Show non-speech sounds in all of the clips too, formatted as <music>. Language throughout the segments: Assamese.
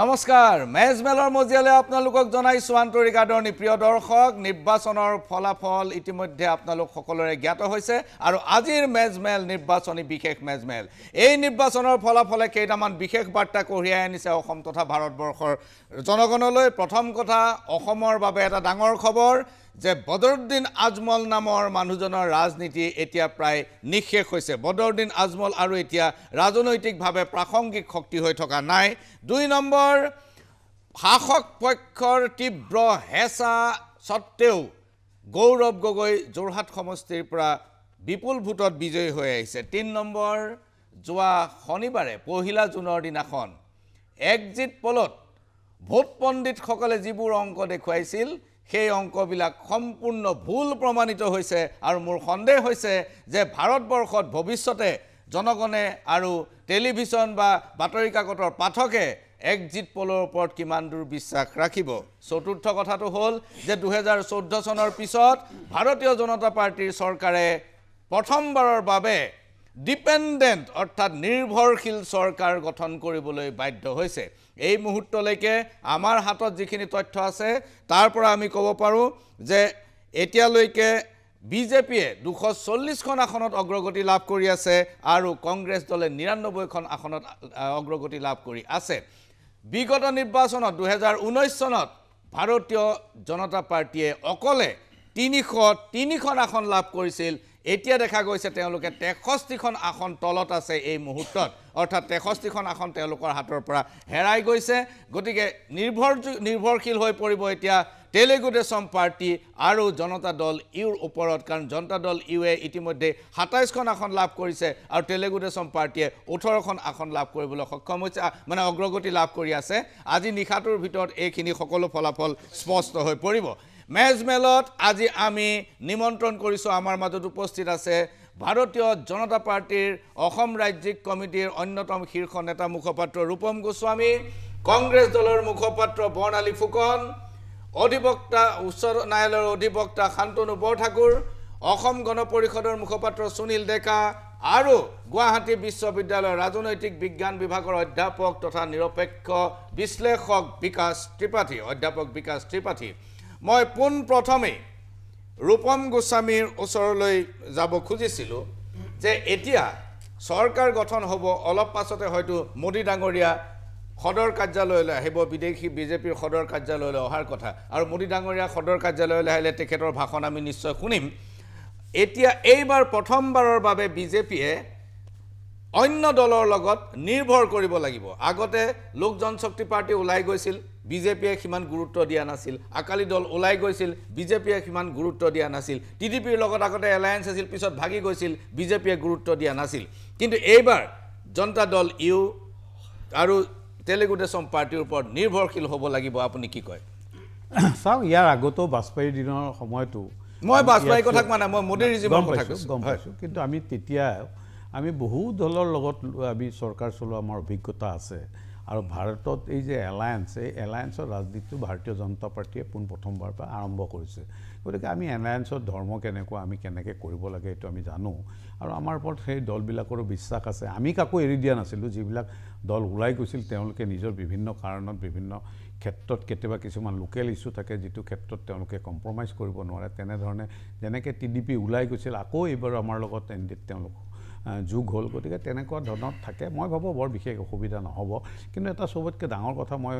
নমস্কার মেজ মেলর মজিয়ালে আপনার জানাইছো আন্তরিক আদরণী প্রিয় দর্শক নির্বাচনের ফলাফল ইতিমধ্যে আপনার সকলের জ্ঞাত হয়েছে আর আজির মেজমেল নির্বাচনী বিশেষ মেজমেল এই নির্বাচনের ফলাফলে কেটামান বিশেষ বার্তা কহিয়ায় আনিছে তথা ভারতবর্ষর জনগণলৈ প্রথম কথা বাবে এটা ডাঙৰ খবৰ যে বদৰুদ্দিন আজমল নামৰ মানুহজনৰ ৰাজনীতি এতিয়া প্ৰায় নিঃশেষ হৈছে বদৰুদ্দিন আজমল আৰু এতিয়া ৰাজনৈতিকভাৱে প্ৰাসংগিক শক্তি হৈ থকা নাই দুই নম্বৰ শাসক পক্ষৰ তীব্ৰ হেঁচা সত্ত্বেও গৌৰৱ গগৈ যোৰহাট সমষ্টিৰ পৰা বিপুল ভোটত বিজয়ী হৈ আহিছে তিনি নম্বৰ যোৱা শনিবাৰে পহিলা জুনৰ দিনাখন এক্জিট পলত ভোট পণ্ডিতসকলে যিবোৰ অংক দেখুৱাইছিল সেই অংকবিলাক সম্পূৰ্ণ ভুল প্ৰমাণিত হৈছে আৰু মোৰ সন্দেহ হৈছে যে ভাৰতবৰ্ষত ভৱিষ্যতে জনগণে আৰু টেলিভিশ্যন বা বাতৰি কাকতৰ পাঠকে এক্সিট পলৰ ওপৰত কিমান দূৰ বিশ্বাস ৰাখিব চতুৰ্থ কথাটো হ'ল যে দুহেজাৰ চৈধ্য চনৰ পিছত ভাৰতীয় জনতা পাৰ্টীৰ চৰকাৰে প্ৰথমবাৰৰ বাবে ডিপেণ্ডেণ্ট অৰ্থাৎ নিৰ্ভৰশীল চৰকাৰ গঠন কৰিবলৈ বাধ্য হৈছে এই মুহূৰ্তলৈকে আমাৰ হাতত যিখিনি তথ্য আছে তাৰ পৰা আমি ক'ব পাৰোঁ যে এতিয়ালৈকে বিজেপিয়ে দুশ চল্লিছখন আসনত অগ্ৰগতি লাভ কৰি আছে আৰু কংগ্ৰেছ দলে নিৰান্নব্বৈখন আসনত অগ্ৰগতি লাভ কৰি আছে বিগত নিৰ্বাচনত দুহেজাৰ ঊনৈছ চনত ভাৰতীয় জনতা পাৰ্টীয়ে অকলে তিনিশ তিনিখন আসন লাভ কৰিছিল এতিয়া দেখা গৈছে তেওঁলোকে তেষষ্ঠিখন আসন তলত আছে এই মুহূৰ্তত অৰ্থাৎ তেষষ্ঠিখন আসন তেওঁলোকৰ হাতৰ পৰা হেৰাই গৈছে গতিকে নিৰ্ভৰযোগ নিৰ্ভৰশীল হৈ পৰিব এতিয়া তেলেগু দেশম পাৰ্টি আৰু জনতা দল ইউৰ ওপৰত কাৰণ জনতা দল ইউ এ ইতিমধ্যে সাতাইছখন আসন লাভ কৰিছে আৰু তেলেগু দেশম পাৰ্টীয়ে ওঠৰখন আসন লাভ কৰিবলৈ সক্ষম হৈছে মানে অগ্ৰগতি লাভ কৰি আছে আজি নিশাটোৰ ভিতৰত এইখিনি সকলো ফলাফল স্পষ্ট হৈ পৰিব মেজমেলত আজি আমি নিমন্ত্ৰণ কৰিছোঁ আমাৰ মাজত উপস্থিত আছে ভাৰতীয় জনতা পাৰ্টীৰ অসম ৰাজ্যিক কমিটিৰ অন্যতম শীৰ্ষ নেতা মুখপাত্ৰ ৰূপম গোস্বামী কংগ্ৰেছ দলৰ মুখপাত্ৰ বৰ্ণালী ফুকন অধিবক্তা উচ্চ ন্যায়ালয়ৰ অধিবক্তা শান্তনু বৰঠাকুৰ অসম গণ পৰিষদৰ মুখপাত্ৰ সুনীল ডেকা আৰু গুৱাহাটী বিশ্ববিদ্যালয়ৰ ৰাজনৈতিক বিজ্ঞান বিভাগৰ অধ্যাপক তথা নিৰপেক্ষ বিশ্লেষক বিকাশ ত্ৰিপাঠী অধ্যাপক বিকাশ ত্ৰিপাঠী মই পোনপ্ৰথমেই ৰূপম গোস্বামীৰ ওচৰলৈ যাব খুজিছিলোঁ যে এতিয়া চৰকাৰ গঠন হ'ব অলপ পাছতে হয়তো মোদী ডাঙৰীয়া সদৰ কাৰ্যালয়লৈ আহিব বিদেশী বিজেপিৰ সদৰ কাৰ্যালয়লৈ অহাৰ কথা আৰু মোদী ডাঙৰীয়া সদৰ কাৰ্যালয়লৈ আহিলে তেখেতৰ ভাষণ আমি নিশ্চয় শুনিম এতিয়া এইবাৰ প্ৰথমবাৰৰ বাবে বিজেপিয়ে অন্য দলৰ লগত নিৰ্ভৰ কৰিব লাগিব আগতে লোক জনশক্তি পাৰ্টি ওলাই গৈছিল বিজেপিয়ে সিমান গুৰুত্ব দিয়া নাছিল আকালী দল ওলাই গৈছিল বিজেপিয়ে সিমান গুৰুত্ব দিয়া নাছিল টি ডি পিৰ লগত আগতে এলায়েঞ্চ আছিল পিছত ভাগি গৈছিল বিজেপিয়ে গুৰুত্ব দিয়া নাছিল কিন্তু এইবাৰ জনতা দল ইউ আৰু তেলেগু দেশম পাৰ্টীৰ ওপৰত নিৰ্ভৰশীল হ'ব লাগিব আপুনি কি কয় চাওক ইয়াৰ আগতেও বাজপেয়ীৰ দিনৰ সময়তো মই বাজপেয়ীৰ কথাক মানে মই মোদীৰ জীৱন কথা কৈছোঁ গম পাইছোঁ কিন্তু আমি তেতিয়া আমি বহু দলৰ লগত আমি চৰকাৰ চলোৱা আমাৰ অভিজ্ঞতা আছে আৰু ভাৰতত এই যে এলায়েন্স এই এলায়েন্সৰ ৰাজনীতিটো ভাৰতীয় জনতা পাৰ্টীয়ে পোনপ্ৰথমবাৰ পৰা আৰম্ভ কৰিছে গতিকে আমি এলায়েন্সৰ ধৰ্ম কেনেকুৱা আমি কেনেকৈ কৰিব লাগে এইটো আমি জানো আৰু আমাৰ ওপৰত সেই দলবিলাকৰো বিশ্বাস আছে আমি কাকো এৰি দিয়া নাছিলোঁ যিবিলাক দল ওলাই গৈছিল তেওঁলোকে নিজৰ বিভিন্ন কাৰণত বিভিন্ন ক্ষেত্ৰত কেতিয়াবা কিছুমান লোকেল ইছ্যু থাকে যিটো ক্ষেত্ৰত তেওঁলোকে কম্প্ৰমাইজ কৰিব নোৱাৰে তেনেধৰণে যেনেকৈ টি ডি পি ওলাই গৈছিল আকৌ এইবাৰ আমাৰ লগত এন ডিত তেওঁলোক যুগ হ'ল গতিকে তেনেকুৱা ধৰণত থাকে মই ভাবোঁ বৰ বিশেষ অসুবিধা নহ'ব কিন্তু এটা চবতকৈ ডাঙৰ কথা মই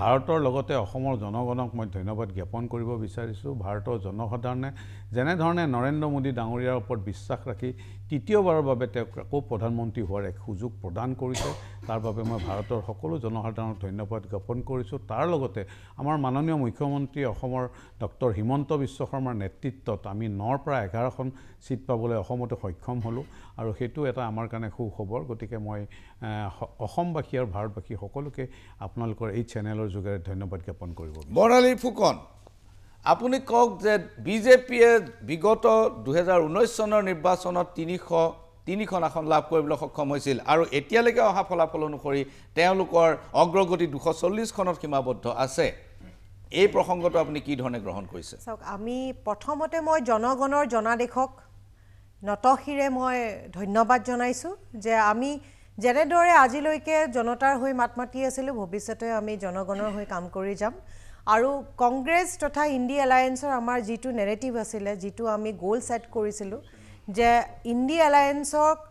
ভাৰতৰ লগতে অসমৰ জনগণক মই ধন্যবাদ জ্ঞাপন কৰিব বিচাৰিছোঁ ভাৰতৰ জনসাধাৰণে যেনেধৰণে নৰেন্দ্ৰ মোদী ডাঙৰীয়াৰ ওপৰত বিশ্বাস ৰাখি তৃতীয়বাৰৰ বাবে তেওঁক আকৌ প্ৰধানমন্ত্ৰী হোৱাৰ এক সুযোগ প্ৰদান কৰিছে তাৰ বাবে মই ভাৰতৰ সকলো জনসাধাৰণক ধন্যবাদ জ্ঞাপন কৰিছোঁ তাৰ লগতে আমাৰ মাননীয় মুখ্যমন্ত্ৰী অসমৰ ডক্টৰ হিমন্ত বিশ্ব শৰ্মাৰ নেতৃত্বত আমি নৰ পৰা এঘাৰখন ছিট পাবলৈ অসমতে সক্ষম হ'লোঁ আৰু সেইটো এটা আমাৰ কাৰণে সুখবৰ গতিকে মই অসমবাসী আৰু ভাৰতবাসী সকলোকে আপোনালোকৰ এই চেনেলৰ যোগেৰে ধন্যবাদ জ্ঞাপন কৰিব বৰালি ফুকন আপুনি কওক যে বিজেপিয়ে বিগত দুহেজাৰ ঊনৈছ চনৰ নিৰ্বাচনত তিনিশ তিনিখন আসন লাভ কৰিবলৈ সক্ষম হৈছিল আৰু এতিয়ালৈকে অহা ফলাফল অনুসৰি তেওঁলোকৰ অগ্ৰগতি দুশ চল্লিছখনত সীমাবদ্ধ আছে এই প্ৰসংগটো আপুনি কি ধৰণে গ্ৰহণ কৰিছে চাওক আমি প্ৰথমতে মই জনগণৰ জনাদেশক নতশিৰে মই ধন্যবাদ জনাইছোঁ যে আমি যেনেদৰে আজিলৈকে জনতাৰ হৈ মাত মাতি আছিলোঁ ভৱিষ্যতে আমি জনগণৰ হৈ কাম কৰি যাম আৰু কংগ্ৰেছ তথা ইণ্ডি এলায়েন্সৰ আমাৰ যিটো নেৰেটিভ আছিলে যিটো আমি গ'ল ছেট কৰিছিলোঁ যে ইণ্ডি এলায়েন্সক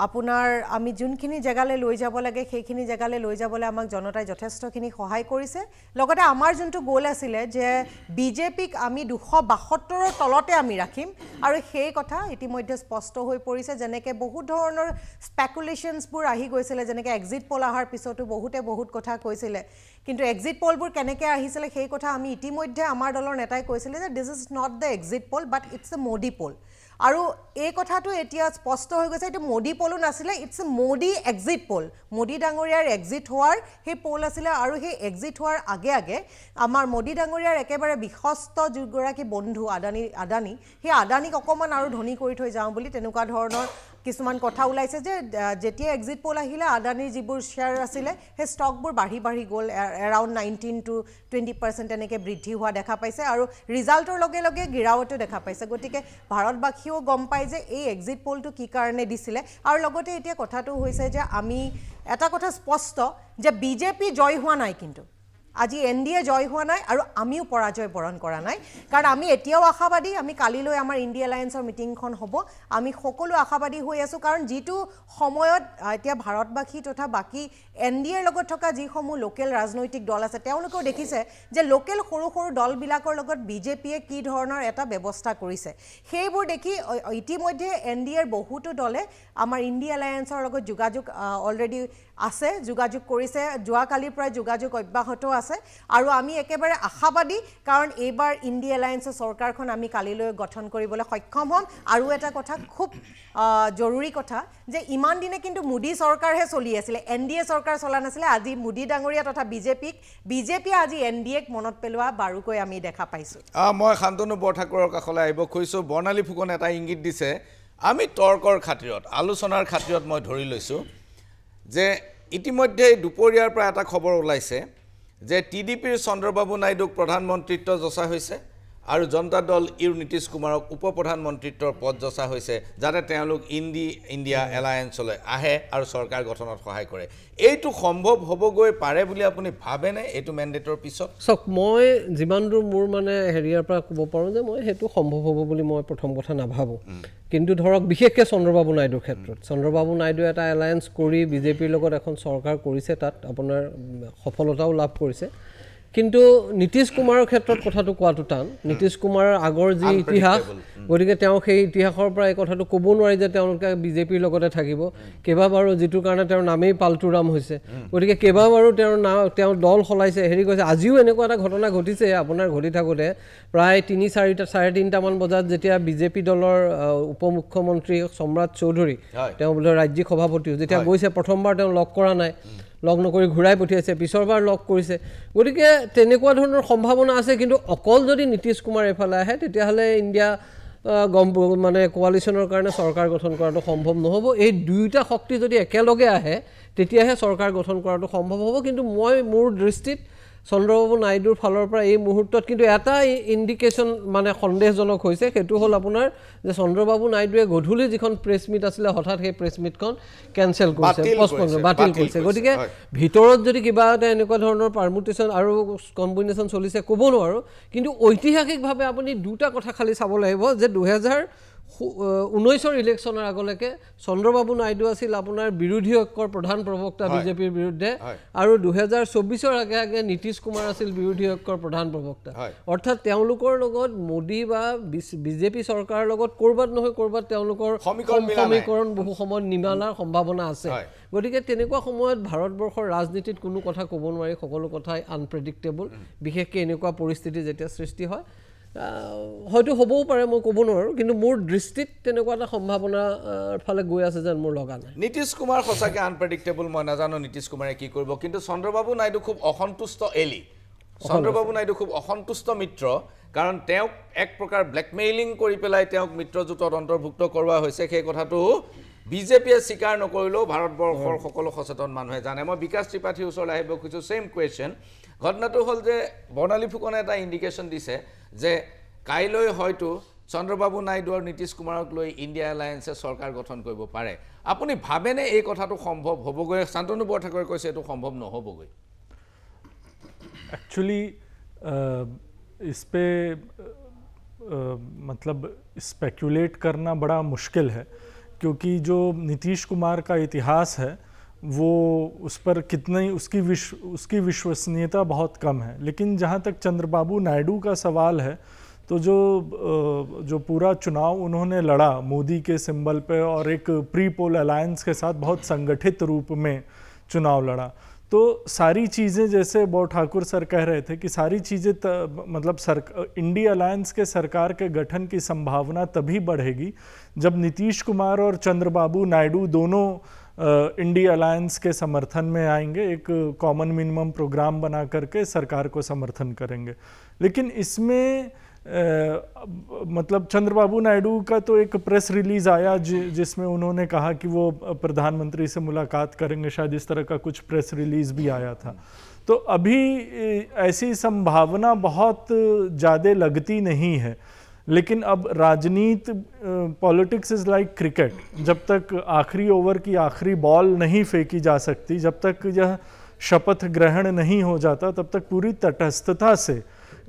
আপোনাৰ আমি যোনখিনি জেগালৈ লৈ যাব লাগে সেইখিনি জেগালৈ লৈ যাবলৈ আমাক জনতাই যথেষ্টখিনি সহায় কৰিছে লগতে আমাৰ যোনটো গ'ল আছিলে যে বিজেপিক আমি দুশ বাসত্তৰৰ তলতে আমি ৰাখিম আৰু সেই কথা ইতিমধ্যে স্পষ্ট হৈ পৰিছে যেনেকৈ বহুত ধৰণৰ স্পেকুলেশ্যনছবোৰ আহি গৈছিলে যেনেকৈ এক্সিট পল অহাৰ পিছতো বহুতে বহুত কথা কৈছিলে কিন্তু এক্সিট পলবোৰ কেনেকৈ আহিছিলে সেই কথা আমি ইতিমধ্যে আমাৰ দলৰ নেতাই কৈছিলে যে this is not the exit poll but it's a Modi poll আৰু এই কথাটো এতিয়া স্পষ্ট হৈ গৈছে এইটো মোদী পলো নাছিলে it's Modi exit poll Modi ডাঙৰীয়াৰ এক্সিট হোৱাৰ সেই পল আছিলে আৰু সেই এক্সিট হোৱাৰ আগে আগে আমাৰ মোদী ডাঙৰীয়াৰ একেবাৰে বিশ্বস্ত যিগৰাকী বন্ধু আদানী আদানী সেই আদানীক অকণমান আৰু ধনী কৰি থৈ যাওঁ বুলি তেনেকুৱা ধৰণৰ কিছুমান কথা ওলাইছে যে যেতিয়া এক্সিট পল আহিলে আদানীৰ যিবোৰ শ্বেয়াৰ আছিলে সেই ষ্টকবোৰ বাঢ়ি বাঢ়ি গ'ল around nineteen to twenty percent এনেকৈ বৃদ্ধি হোৱা দেখা পাইছে আৰু ৰিজাল্টৰ লগে লগে গিৰাৱতো দেখা পাইছে গতিকে ভাৰতবাসীয়েও গম পায় যে এই এক্সিট পলটো কি কাৰণে দিছিলে আৰু লগতে এতিয়া কথাটো হৈছে যে আমি এটা কথা স্পষ্ট যে বিজেপি জয় হোৱা নাই কিন্তু আজি এন ডি এ জয় হোৱা নাই আৰু আমিও পৰাজয় বৰণ কৰা নাই কাৰণ আমি এতিয়াও আশাবাদী আমি কালিলৈ আমাৰ ইণ্ডিয়া এলায়েন্সৰ মিটিংখন হ'ব আমি সকলো আশাবাদী হৈ আছোঁ কাৰণ যিটো সময়ত এতিয়া ভাৰতবাসী তথা বাকী এন ডি এৰ লগত থকা যিসমূহ লোকেল ৰাজনৈতিক দল আছে তেওঁলোকেও দেখিছে যে লোকেল সৰু সৰু দলবিলাকৰ লগত বিজেপিয়ে কি ধৰণৰ এটা ব্যৱস্থা কৰিছে সেইবোৰ দেখি ইতিমধ্যে এন ডি এৰ বহুতো দলে আমাৰ ইণ্ডিয়া এলায়েন্সৰ লগত যোগাযোগ অলৰেডি আছে যোগাযোগ কৰিছে যোৱাকালিৰ পৰাই যোগাযোগ অব্যাহত আছে আছে আৰু আমি একেবাৰে আশাবাদী কাৰণ এইবাৰ ইণ্ডি এলায়েন্সে চৰকাৰখন আমি কালিলৈ গঠন কৰিবলৈ সক্ষম হ'ম আৰু এটা কথা খুব জৰুৰী কথা যে ইমান দিনে কিন্তু মোদী চৰকাৰহে চলি আছিলে এন ডি এ চৰকাৰ চলা নাছিলে আজি মোদী ডাঙৰীয়া তথা বিজেপিক বিজেপিয়ে আজি এন ডি এক মনত পেলোৱা বাৰুকৈ আমি দেখা পাইছোঁ মই শান্তনু বৰঠাকুৰৰ কাষলৈ আহিব খুজিছোঁ বৰ্ণালী ফুকন এটা ইংগিত দিছে আমি তৰ্কৰ খাতিৰত আলোচনাৰ খাতিৰত মই ধৰি লৈছোঁ যে ইতিমধ্যে দুপৰীয়াৰ পৰা এটা খবৰ ওলাইছে যে টি ডি পিৰ চন্দ্ৰবাবু নাইডুক প্ৰধানমন্ত্ৰীত্ব যচা হৈছে আৰু জনতা দল ইউ নীতিশ কুমাৰক উপ প্ৰধানমন্ত্ৰীত্বৰ পদ যচা হৈছে যাতে তেওঁলোক ইণ্ডি ইণ্ডিয়া এলায়েঞ্চলৈ আহে আৰু চৰকাৰ গঠনত সহায় কৰে এইটো সম্ভৱ হ'বগৈ পাৰে বুলি আপুনি ভাবেনে এইটো মেণ্ডেটৰ পিছত চাওক মই যিমান দূৰ মোৰ মানে হেৰিয়াৰ পৰা ক'ব পাৰোঁ যে মই সেইটো সম্ভৱ হ'ব বুলি মই প্ৰথম কথা নাভাবোঁ কিন্তু ধৰক বিশেষকৈ চন্দ্ৰবাবু নাইডুৰ ক্ষেত্ৰত চন্দ্ৰবাবু নাইডুৱে এটা এলায়েঞ্চ কৰি বিজেপিৰ লগত এখন চৰকাৰ কৰিছে তাত আপোনাৰ সফলতাও লাভ কৰিছে কিন্তু নীতিশ কুমাৰৰ ক্ষেত্ৰত কথাটো কোৱাটো টান নীতিশ কুমাৰৰ আগৰ যি ইতিহাস গতিকে তেওঁ সেই ইতিহাসৰ পৰা এই কথাটো ক'ব নোৱাৰি যে তেওঁলোকে বিজেপিৰ লগতে থাকিব কেইবাবাৰো যিটোৰ কাৰণে তেওঁৰ নামেই পাল্টুৰাম হৈছে গতিকে কেইবাবাৰো তেওঁৰ না তেওঁ দল সলাইছে হেৰি কৰিছে আজিও এনেকুৱা এটা ঘটনা ঘটিছে আপোনাৰ ঘটি থাকোঁতে প্ৰায় তিনি চাৰিটা চাৰে তিনিটামান বজাত যেতিয়া বিজেপি দলৰ উপ মুখ্যমন্ত্ৰী সম্ৰাট চৌধুৰী তেওঁ বোলে ৰাজ্যিক সভাপতিও যেতিয়া গৈছে প্ৰথমবাৰ তেওঁ লগ কৰা নাই লগ নকৰি ঘূৰাই পঠিয়াইছে পিছৰবাৰ লগ কৰিছে গতিকে তেনেকুৱা ধৰণৰ সম্ভাৱনা আছে কিন্তু অকল যদি নীতিশ কুমাৰ এইফালে আহে তেতিয়াহ'লে ইণ্ডিয়া গম মানে কোৱালিশ্যনৰ কাৰণে চৰকাৰ গঠন কৰাটো সম্ভৱ নহ'ব এই দুয়োটা শক্তি যদি একেলগে আহে তেতিয়াহে চৰকাৰ গঠন কৰাটো সম্ভৱ হ'ব কিন্তু মই মোৰ দৃষ্টিত চন্দ্ৰবাবু নাইডুৰ ফালৰ পৰা এই মুহূৰ্তত কিন্তু এটা ইণ্ডিকেশ্যন মানে সন্দেহজনক হৈছে সেইটো হ'ল আপোনাৰ যে চন্দ্ৰবাবু নাইডুৱে গধূলি যিখন প্ৰেছ মিট আছিলে হঠাৎ সেই প্ৰেছ মিটখন কেঞ্চেল কৰিছে পষ্টপ বাতিল কৰিছে গতিকে ভিতৰত যদি কিবা এটা এনেকুৱা ধৰণৰ পাৰ্মুটেশ্যন আৰু কম্বিনেশ্যন চলিছে ক'ব নোৱাৰোঁ কিন্তু ঐতিহাসিকভাৱে আপুনি দুটা কথা খালী চাব লাগিব যে দুহেজাৰ ঊনৈছৰ ইলেকশ্যনৰ আগলৈকে চন্দ্ৰবাবু নাইডু আছিল আপোনাৰ বিৰোধী ঐক্যৰ প্ৰধান প্ৰবক্তা বিজেপিৰ বিৰুদ্ধে আৰু দুহেজাৰ চৌবিছৰ আগে আগে নীতিশ কুমাৰ আছিল বিৰোধী ঐক্যৰ প্ৰধান প্ৰবক্তা অৰ্থাৎ তেওঁলোকৰ লগত মোদী বা বিজেপি চৰকাৰৰ লগত ক'ৰবাত নহয় ক'ৰবাত তেওঁলোকৰ সমীকৰণ বহু সময়ত নিমালাৰ সম্ভাৱনা আছে গতিকে তেনেকুৱা সময়ত ভাৰতবৰ্ষৰ ৰাজনীতিত কোনো কথা ক'ব নোৱাৰি সকলো কথাই আনপ্ৰেডিক্টেবল বিশেষকৈ এনেকুৱা পৰিস্থিতি যেতিয়া সৃষ্টি হয় হয়তো হ'বও পাৰে মই ক'ব নোৱাৰোঁ কিন্তু মোৰ দৃষ্টিত তেনেকুৱা এটা সম্ভাৱনাৰ ফালে গৈ আছে যেন মোৰ লগা নাই নীতিশ কুমাৰ সঁচাকৈ আনপ্ৰেডিক্টেবল মই নাজানো নীতিশ কুমাৰে কি কৰিব কিন্তু চন্দ্ৰবাবু নাইডু খুব অসন্তুষ্ট এলি চন্দ্ৰবাবু নাইডু খুব অসন্তুষ্ট মিত্ৰ কাৰণ তেওঁক এক প্ৰকাৰ ব্লেকমেইলিং কৰি পেলাই তেওঁক মিত্ৰজোঁটত অন্তৰ্ভুক্ত কৰোৱা হৈছে সেই কথাটো বিজেপিয়ে স্বীকাৰ নকৰিলেও ভাৰতবৰ্ষৰ সকলো সচেতন মানুহে জানে মই বিকাশ ত্ৰিপাঠীৰ ওচৰলৈ আহিব খুজিছোঁ ছেইম কুৱেশ্যন ঘটনাটো হ'ল যে বৰ্ণালী ফুকনে এটা ইণ্ডিকেশ্যন দিছে যে কাইলৈ হয়তো চন্দ্ৰবাবু নাইডু আৰু নীতিশ কুমাৰক লৈ ইণ্ডিয়া এলায়েঞ্চে চৰকাৰ গঠন কৰিব পাৰে আপুনি ভাবেনে এই কথাটো সম্ভৱ হ'বগৈ শান্তনু বৰঠাকৰে কৈছে এইটো সম্ভৱ নহ'বগৈ একচুৱেলি ইছপে মতলব স্পেকুলেট কৰা বৰা মুশকিল হ'ব ক্যি যো নীতিশ কুমাৰ কা ইতিহাস হয় वो उस पर कितनी उसकी विश्व उसकी विश्वसनीयता बहुत कम है लेकिन जहाँ तक चंद्रबाबू नायडू का सवाल है तो जो जो पूरा चुनाव उन्होंने लड़ा मोदी के सिंबल पे और एक प्री पोल अलायंस के साथ बहुत संगठित रूप में चुनाव लड़ा तो सारी चीज़ें जैसे बहुत ठाकुर सर कह रहे थे कि सारी चीज़ें मतलब सर इंडिया अलायंस के सरकार के गठन की संभावना तभी बढ़ेगी जब नीतीश कुमार और चंद्रबाबू नायडू दोनों इंडिया अलायंस के समर्थन में आएंगे एक कॉमन मिनिमम प्रोग्राम बना करके सरकार को समर्थन करेंगे लेकिन इसमें आ, मतलब चंद्रबाबू नायडू का तो एक प्रेस रिलीज आया जि, जिसमें उन्होंने कहा कि वो प्रधानमंत्री से मुलाकात करेंगे शायद इस तरह का कुछ प्रेस रिलीज भी आया था तो अभी ऐसी संभावना बहुत ज़्यादा लगती नहीं है लेकिन अब राजनीत पॉलिटिक्स इज़ लाइक क्रिकेट जब तक आखिरी ओवर की आखिरी बॉल नहीं फेंकी जा सकती जब तक यह शपथ ग्रहण नहीं हो जाता तब तक पूरी तटस्थता से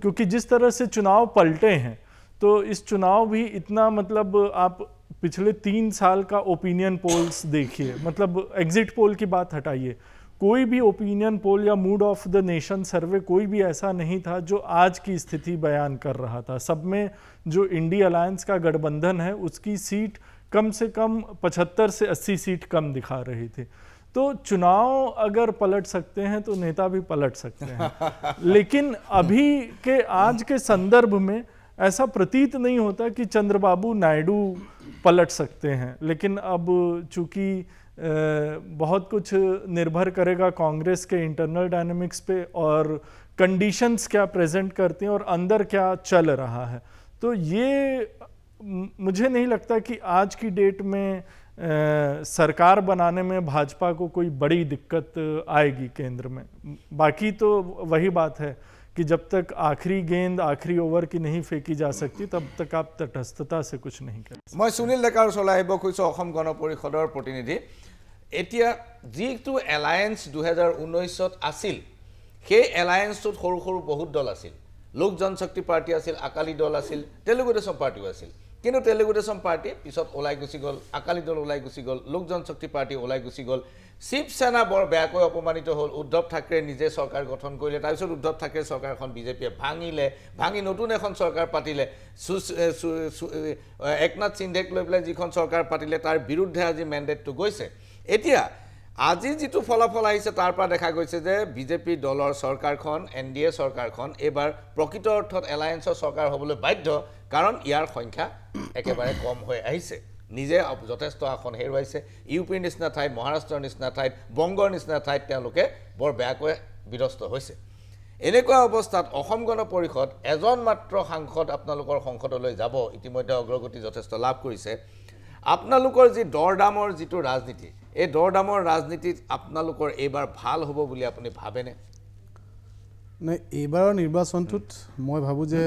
क्योंकि जिस तरह से चुनाव पलटे हैं तो इस चुनाव भी इतना मतलब आप पिछले तीन साल का ओपिनियन पोल्स देखिए मतलब एग्जिट पोल की बात हटाइए कोई भी ओपिनियन पोल या mood of the nation survey कोई भी ऐसा नहीं था जो आज की स्थिति बयान कर रहा था सब में जो इंडिया अलायंस का गठबंधन है उसकी सीट कम से कम 75 से 80 सीट कम दिखा रही थी तो चुनाव अगर पलट सकते हैं तो नेता भी पलट सकते हैं <laughs> लेकिन अभी के आज के संदर्भ में ऐसा प्रतीत नहीं होता कि चंद्रबाबू नायडू पलट सकते हैं लेकिन अब चूंकि बहुत कुछ निर्भर करेगा कांग्रेस के इंटरनल डायनेमिक्स पे और कंडीशंस क्या प्रेजेंट करती हैं और अंदर क्या चल रहा है तो ये मुझे नहीं लगता कि आज की डेट में आ, सरकार बनाने में भाजपा को कोई बड़ी दिक्कत आएगी केंद्र में बाकी तो वही बात है कि जब तक आखिरी गेंद आखिरी ओवर की नहीं फेंकी जा सकती तब तक आप तटस्थता से कुछ नहीं कर मैं सुनील डेकार सलाहिब कैसा गण परषद प्रतिनिधि एतिया जी एलायस दुहजार उन्नीस आई एलायस सर सौ बहुत दल आोक जनशक्ति पार्टी आकाली दल आलुगु देशम पार्टी आ কিন্তু তেলেগু দেশম পাৰ্টীয়ে পিছত ওলাই গুচি গ'ল আকালী দল ওলাই গুচি গ'ল লোক জনশক্তি পাৰ্টী ওলাই গুচি গ'ল শিৱসেনা বৰ বেয়াকৈ অপমানিত হ'ল উদ্ধৱ থাকৰে নিজে চৰকাৰ গঠন কৰিলে তাৰপিছত উদ্ধৱ থাকৰে চৰকাৰখন বিজেপিয়ে ভাঙিলে ভাঙি নতুন এখন চৰকাৰ পাতিলে একনাথ সিন্ধেক লৈ পেলাই যিখন চৰকাৰ পাতিলে তাৰ বিৰুদ্ধে আজি মেণ্ডেটটো গৈছে এতিয়া আজি যিটো ফলাফল আহিছে তাৰ পৰা দেখা গৈছে যে বিজেপি দলৰ চৰকাৰখন এন ডি এ চৰকাৰখন এইবাৰ প্ৰকৃত অৰ্থত এলায়েন্সৰ চৰকাৰ হ'বলৈ বাধ্য কাৰণ ইয়াৰ সংখ্যা একেবাৰে কম হৈ আহিছে নিজে যথেষ্ট আসন হেৰুৱাইছে ইউ পিৰ নিচিনা ঠাইত মহাৰাষ্ট্ৰৰ নিচিনা ঠাইত বংগৰ নিচিনা ঠাইত তেওঁলোকে বৰ বেয়াকৈ বিধ্বস্ত হৈছে এনেকুৱা অৱস্থাত অসম গণ পৰিষদ এজন মাত্ৰ সাংসদ আপোনালোকৰ সংসদলৈ যাব ইতিমধ্যে অগ্ৰগতি যথেষ্ট লাভ কৰিছে আপোনালোকৰ যি দৰদামৰ যিটো ৰাজনীতি এই দৰদামৰ দামৰ ৰাজনীতিত আপোনালোকৰ এইবাৰ ভাল হ'ব বুলি আপুনি ভাবেনে নাই এইবাৰৰ নিৰ্বাচনটোত মই ভাবোঁ যে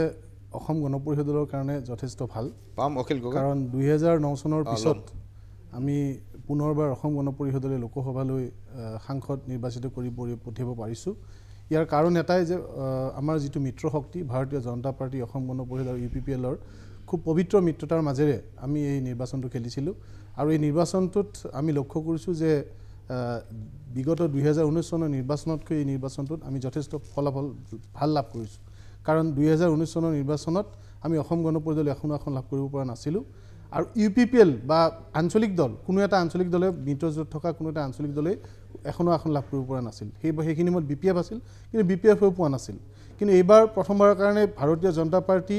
অসম গণ পৰিষদৰ কাৰণে যথেষ্ট ভাল পাম অখিল গগৈ কাৰণ দুহেজাৰ ন চনৰ পিছত আমি পুনৰবাৰ অসম গণ পৰিষদলৈ লোকসভালৈ সাংসদ নিৰ্বাচিত কৰি পঠিয়াব পাৰিছোঁ ইয়াৰ কাৰণ এটাই যে আমাৰ যিটো মিত্ৰ শক্তি ভাৰতীয় জনতা পাৰ্টি অসম গণ পৰিষদ আৰু ইউ পি পি এলৰ খুব পবিত্ৰ মিত্ৰতাৰ মাজেৰে আমি এই নিৰ্বাচনটো খেলিছিলোঁ আৰু এই নিৰ্বাচনটোত আমি লক্ষ্য কৰিছোঁ যে বিগত দুহেজাৰ ঊনৈছ চনৰ নিৰ্বাচনতকৈ এই নিৰ্বাচনটোত আমি যথেষ্ট ফলাফল ভাল লাভ কৰিছোঁ কাৰণ দুই চনৰ নিৰ্বাচনত আমি অসম গণ পৰিষদলৈ এখনো আসন লাভ কৰিব পৰা নাছিলোঁ আৰু ইউ পি পি এল বা আঞ্চলিক দল কোনো এটা আঞ্চলিক দলে মিত্ৰজোঁটত থকা কোনো এটা আঞ্চলিক দলে এখনো আসন লাভ কৰিব পৰা নাছিল সেই সেইখিনি সময়ত বি পি এফ আছিল কিন্তু বি পি এফেও পোৱা নাছিল কিন্তু এইবাৰ প্ৰথমবাৰৰ কাৰণে ভাৰতীয় জনতা পাৰ্টী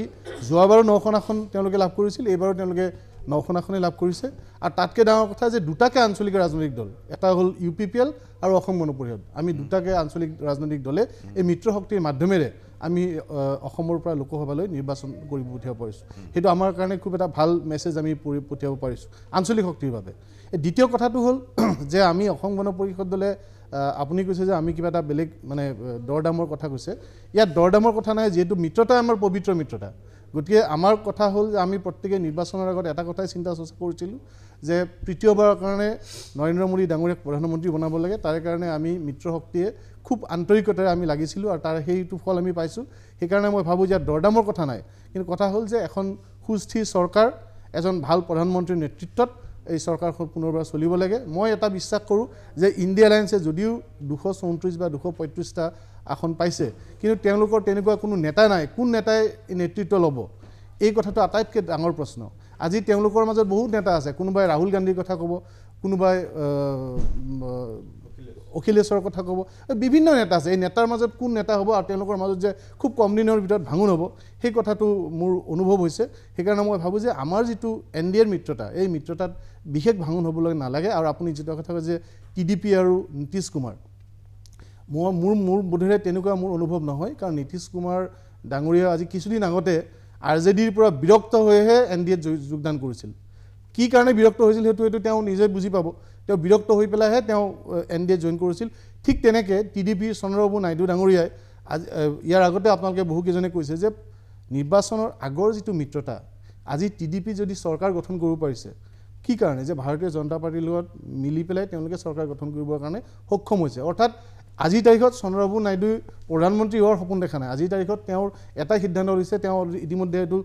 যোৱাবাৰো নখন আসন তেওঁলোকে লাভ কৰিছিল এইবাৰো তেওঁলোকে নখন আসনেই লাভ কৰিছে আৰু তাতকৈ ডাঙৰ কথা যে দুটাকৈ আঞ্চলিক ৰাজনৈতিক দল এটা হ'ল ইউ পি পি এল আৰু অসম গণ পৰিষদ আমি দুটাকৈ আঞ্চলিক ৰাজনৈতিক দলে এই মিত্ৰ শক্তিৰ মাধ্যমেৰে আমি অসমৰ পৰা লোকসভালৈ নিৰ্বাচন কৰি পঠিয়াব পাৰিছোঁ সেইটো আমাৰ কাৰণে খুব এটা ভাল মেছেজ আমি পঠিয়াব পাৰিছোঁ আঞ্চলিক শক্তিৰ বাবে দ্বিতীয় কথাটো হ'ল <clears throat> যে আমি অসম গণ পৰিষদ দলে আপুনি কৈছে যে আমি কিবা এটা বেলেগ মানে দৰ দামৰ কথা কৈছে ইয়াত দৰদামৰ কথা নাই যিহেতু মিত্ৰতাই আমাৰ পবিত্ৰ মিত্ৰতা গতিকে আমাৰ কথা হ'ল যে আমি প্ৰত্যেকে নিৰ্বাচনৰ আগত এটা কথাই চিন্তা চৰ্চা কৰিছিলোঁ যে তৃতীয়বাৰৰ কাৰণে নৰেন্দ্ৰ মোদী ডাঙৰীয়াক প্ৰধানমন্ত্ৰী বনাব লাগে তাৰে কাৰণে আমি মিত্ৰশক্তিয়ে খুব আন্তৰিকতাৰে আমি লাগিছিলোঁ আৰু তাৰ সেইটো ফল আমি পাইছোঁ সেইকাৰণে মই ভাবোঁ যে দৰদামৰ কথা নাই কিন্তু কথা হ'ল যে এখন সুস্থিৰ চৰকাৰ এজন ভাল প্ৰধানমন্ত্ৰীৰ নেতৃত্বত এই চৰকাৰখন পুনৰবাৰ চলিব লাগে মই এটা বিশ্বাস কৰোঁ যে ইণ্ডিয়া এলায়েন্সে যদিও দুশ চৌত্ৰিছ বা দুশ পঁয়ত্ৰিছটা আসন পাইছে কিন্তু তেওঁলোকৰ তেনেকুৱা কোনো নেতা নাই কোন নেতাই নেতৃত্ব ল'ব এই কথাটো আটাইতকৈ ডাঙৰ প্ৰশ্ন আজি তেওঁলোকৰ মাজত বহুত নেতা আছে কোনোবাই ৰাহুল গান্ধীৰ কথা ক'ব কোনোবাই অখিলেশ্বৰৰ কথা ক'ব বিভিন্ন নেতা আছে এই নেতাৰ মাজত কোন নেতা হ'ব আৰু তেওঁলোকৰ মাজত যে খুব কম দিনৰ ভিতৰত ভাঙোন হ'ব সেই কথাটো মোৰ অনুভৱ হৈছে সেইকাৰণে মই ভাবোঁ যে আমাৰ যিটো এন ডি এৰ মিত্ৰতা এই মিত্ৰতাত বিশেষ ভাঙোন হ'বলৈ নালাগে আৰু আপুনি যিটো কথা কয় যে টি ডি পি আৰু নীতিশ কুমাৰ মই মোৰ মোৰ বোধেৰে তেনেকুৱা মোৰ অনুভৱ নহয় কাৰণ নীতিশ কুমাৰ ডাঙৰীয়া আজি কিছুদিন আগতে আৰ জে ডিৰ পৰা বিৰক্ত হৈহে এন ডি এত যোগদান কৰিছিল কি কাৰণে বিৰক্ত হৈছিল সেইটো সেইটো তেওঁ নিজে বুজি পাব তেওঁ বিৰক্ত হৈ পেলাইহে তেওঁ এন ডি এত জইন কৰিছিল ঠিক তেনেকৈ T D P Chandrababu Naidu ডাঙৰীয়াই আজি ইয়াৰ আগতে আপোনালোকে বহুকেইজনে কৈছে যে নিৰ্বাচনৰ আগৰ যিটো মিত্ৰতা আজি টি ডি পি যদি চৰকাৰ গঠন কৰিব পাৰিছে কি কাৰণে যে ভাৰতীয় জনতা পাৰ্টিৰ লগত মিলি পেলাই তেওঁলোকে চৰকাৰ গঠন কৰিবৰ কাৰণে সক্ষম হৈছে অৰ্থাৎ আজিৰ তাৰিখত চন্দ্ৰবাবু নাইডুৰ প্ৰধানমন্ত্ৰী হোৱাৰ সপোন দেখা নাই আজিৰ তাৰিখত তেওঁৰ এটাই সিদ্ধান্ত লৈছে তেওঁ ইতিমধ্যে এইটো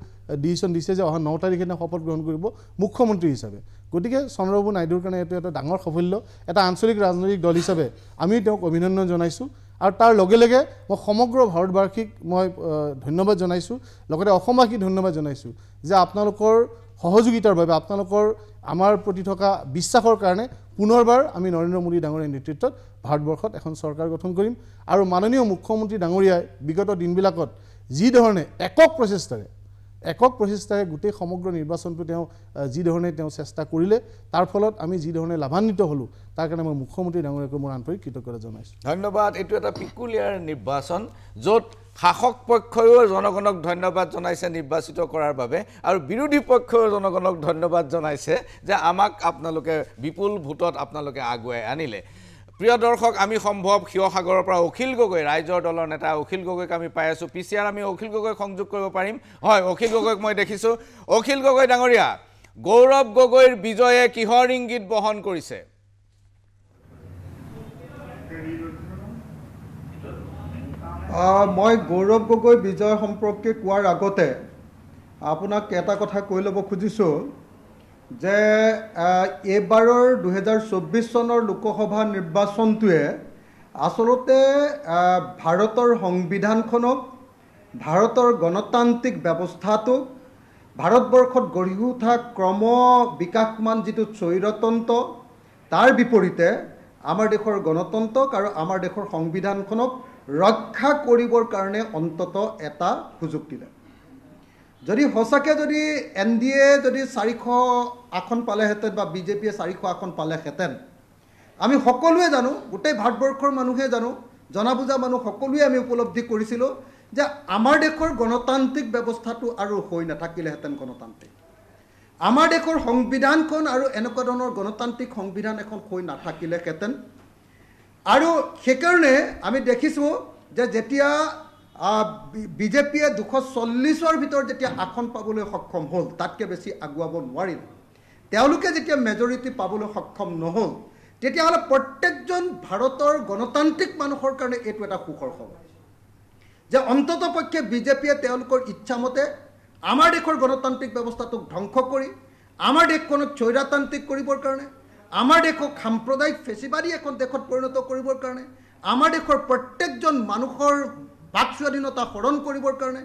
ডিচিশ্যন দিছে যে অহা ন তাৰিখে তেওঁ শপত গ্ৰহণ কৰিব মুখ্যমন্ত্ৰী হিচাপে গতিকে চন্দ্ৰবাবু নাইডুৰ কাৰণে এইটো এটা ডাঙৰ সাফল্য এটা আঞ্চলিক ৰাজনৈতিক দল হিচাপে আমি তেওঁক অভিনন্দন জনাইছোঁ আৰু তাৰ লগে লগে মই সমগ্ৰ ভাৰতবাসীক মই ধন্যবাদ জনাইছোঁ লগতে অসমবাসীক ধন্যবাদ জনাইছোঁ যে আপোনালোকৰ সহযোগিতাৰ বাবে আপোনালোকৰ আমাৰ প্ৰতি থকা বিশ্বাসৰ কাৰণে পুনৰবাৰ আমি নৰেন্দ্ৰ মোদী ডাঙৰীয়াৰ নেতৃত্বত ভাৰতবৰ্ষত এখন চৰকাৰ গঠন কৰিম আৰু মাননীয় মুখ্যমন্ত্ৰী ডাঙৰীয়াই বিগত দিনবিলাকত যিধৰণে একক প্ৰচেষ্টাৰে একক প্ৰচেষ্টাৰে গোটেই সমগ্ৰ নিৰ্বাচনটো তেওঁ যিধৰণে তেওঁ চেষ্টা কৰিলে তাৰ ফলত আমি যিধৰণে লাভান্বিত হ'লোঁ তাৰ কাৰণে মই মুখ্যমন্ত্ৰী ডাঙৰীয়াকো মোৰ আন্তৰিক কৃতজ্ঞতা জনাইছোঁ ধন্যবাদ এইটো এটা পিকুলিয়াৰ নিৰ্বাচন য'ত শাসক পক্ষয়ো জনগণক ধন্যবাদ জনাইছে নিৰ্বাচিত কৰাৰ বাবে আৰু বিৰোধী পক্ষয়ো জনগণক ধন্যবাদ জনাইছে যে আমাক আপোনালোকে বিপুল ভোটত আপোনালোকে আগুৱাই আনিলে প্ৰিয় দৰ্শক আমি সম্ভৱ শিৱসাগৰৰ পৰা অখিল গগৈ ৰাইজৰ দলৰ নেতা অখিল গগৈক আমি পাই আছোঁ পি চি আৰ আমি অখিল গগৈক সংযোগ কৰিব পাৰিম হয় অখিল গগৈক মই দেখিছোঁ অখিল গগৈ ডাঙৰীয়া গৌৰৱ গগৈৰ বিজয়ে কিহৰ ইংগিত বহন কৰিছে মই গৌৰৱ গগৈ বিজয় সম্পৰ্কে কোৱাৰ আগতে আপোনাক এটা কথা কৈ ল'ব খুজিছোঁ যে এইবাৰৰ দুহেজাৰ চৌব্বিছ চনৰ লোকসভা নিৰ্বাচনটোৱে আচলতে ভাৰতৰ সংবিধানখনক ভাৰতৰ গণতান্ত্ৰিক ব্যৱস্থাটোক ভাৰতবৰ্ষত গঢ়ি উঠা ক্ৰম বিকাশমান যিটো চৈৰতন্ত্ৰ তাৰ বিপৰীতে আমাৰ দেশৰ গণতন্ত্ৰক আৰু আমাৰ দেশৰ সংবিধানখনক ৰক্ষা কৰিবৰ কাৰণে অন্ততঃ এটা সুযোগ দিলে যদি সঁচাকৈ যদি এন ডি এ যদি চাৰিশ আসন পালেহেঁতেন বা বিজেপিয়ে চাৰিশ আসন পালেহেঁতেন আমি সকলোৱে জানো গোটেই ভাৰতবৰ্ষৰ মানুহে জানো জনা বুজা মানুহ সকলোৱে আমি উপলব্ধি কৰিছিলোঁ যে আমাৰ দেশৰ গণতান্ত্ৰিক ব্যৱস্থাটো আৰু হৈ নাথাকিলেহেঁতেন গণতান্ত্ৰিক আমাৰ দেশৰ সংবিধানখন আৰু এনেকুৱা ধৰণৰ গণতান্ত্ৰিক সংবিধান এখন হৈ নাথাকিলেহেঁতেন আৰু সেইকাৰণে আমি দেখিছোঁ যে যেতিয়া বিজেপিয়ে দুশ চল্লিছৰ ভিতৰত যেতিয়া আসন পাবলৈ সক্ষম হ'ল তাতকৈ বেছি আগুৱাব নোৱাৰিল তেওঁলোকে যেতিয়া মেজৰিটি পাবলৈ সক্ষম নহ'ল তেতিয়াহ'লে প্ৰত্যেকজন ভাৰতৰ গণতান্ত্ৰিক মানুহৰ কাৰণে এইটো এটা সুখৰ খবৰ যে অন্তত পক্ষে বিজেপিয়ে তেওঁলোকৰ ইচ্ছামতে আমাৰ দেশৰ গণতান্ত্ৰিক ব্যৱস্থাটোক ধ্বংস কৰি আমাৰ দেশখনক চৈৰাতান্ত্ৰিক কৰিবৰ কাৰণে আমাৰ দেশক সাম্প্ৰদায়িক ফেচিবাদী এখন দেশত পৰিণত কৰিবৰ কাৰণে আমাৰ দেশৰ প্ৰত্যেকজন মানুহৰ বাক স্বাধীনতা হৰণ কৰিবৰ কাৰণে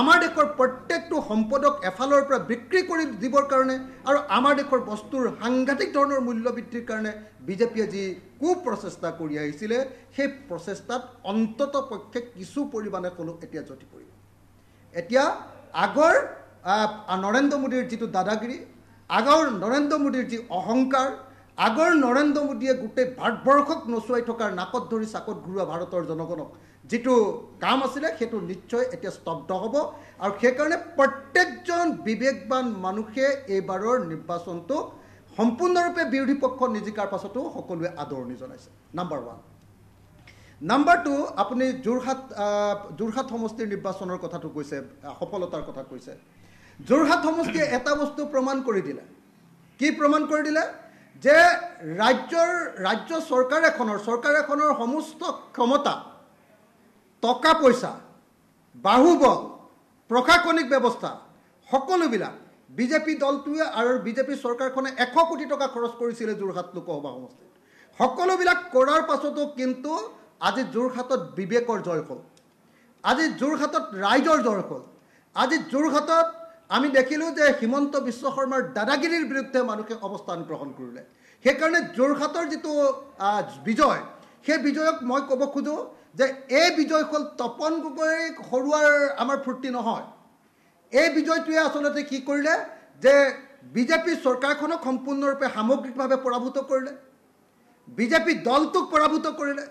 আমাৰ দেশৰ প্ৰত্যেকটো সম্পদক এফালৰ পৰা বিক্ৰী কৰি দিবৰ কাৰণে আৰু আমাৰ দেশৰ বস্তুৰ সাংঘাতিক ধৰণৰ মূল্য বৃদ্ধিৰ কাৰণে বিজেপিয়ে যি কু প্ৰচেষ্টা কৰি আহিছিলে সেই প্ৰচেষ্টাত অন্তত পক্ষে কিছু পৰিমাণে কলো এতিয়া যতি পৰিব এতিয়া আগৰ নৰেন্দ্ৰ মোদীৰ যিটো দাদাগিৰি আগৰ নৰেন্দ্ৰ মোদীৰ যি অহংকাৰ আগৰ নৰেন্দ্ৰ মোদীয়ে গোটেই ভাৰতবৰ্ষক নচুৱাই থকাৰ নাকত ধৰি চাকত ঘূৰোৱা ভাৰতৰ জনগণক যিটো কাম আছিলে সেইটো নিশ্চয় এতিয়া স্তব্ধ হ'ব আৰু সেইকাৰণে প্ৰত্যেকজন বিবেকবান মানুহে এইবাৰৰ নিৰ্বাচনটো সম্পূৰ্ণৰূপে বিৰোধী পক্ষ নিজিকাৰ পাছতো সকলোৱে আদৰণি জনাইছে নাম্বাৰ ওৱান নাম্বাৰ টু আপুনি যোৰহাট যোৰহাট সমষ্টিৰ নিৰ্বাচনৰ কথাটো কৈছে সফলতাৰ কথা কৈছে যোৰহাট সমষ্টিয়ে এটা বস্তু প্ৰমাণ কৰি দিলে কি প্ৰমাণ কৰি দিলে যে ৰাজ্যৰ ৰাজ্য চৰকাৰ এখনৰ চৰকাৰ এখনৰ সমস্ত ক্ষমতা টকা পইচা বাহুবল প্ৰশাসনিক ব্যৱস্থা সকলোবিলাক বিজেপি দলটোৱে আৰু বিজেপি চৰকাৰখনে এশ কোটি টকা খৰচ কৰিছিলে যোৰহাট লোকসভা সমষ্টিত সকলোবিলাক কৰাৰ পাছতো কিন্তু আজি যোৰহাটত বিবেকৰ জয় হ'ল আজি যোৰহাটত ৰাইজৰ জয় হ'ল আজি যোৰহাটত আমি দেখিলোঁ যে হিমন্ত বিশ্ব শৰ্মাৰ দাদাগিৰিৰ বিৰুদ্ধে মানুহে অৱস্থান গ্ৰহণ কৰিলে সেইকাৰণে যোৰহাটৰ যিটো বিজয় সেই বিজয়ক মই ক'ব খোজোঁ যে এই বিজয় হ'ল তপন গগৈ হৰুৱাৰ আমাৰ ফূৰ্তি নহয় এই বিজয়টোৱে আচলতে কি কৰিলে যে বিজেপি চৰকাৰখনক সম্পূৰ্ণৰূপে সামগ্ৰিকভাৱে পৰাভূত কৰিলে বিজেপি দলটোক পৰাভূত কৰিলে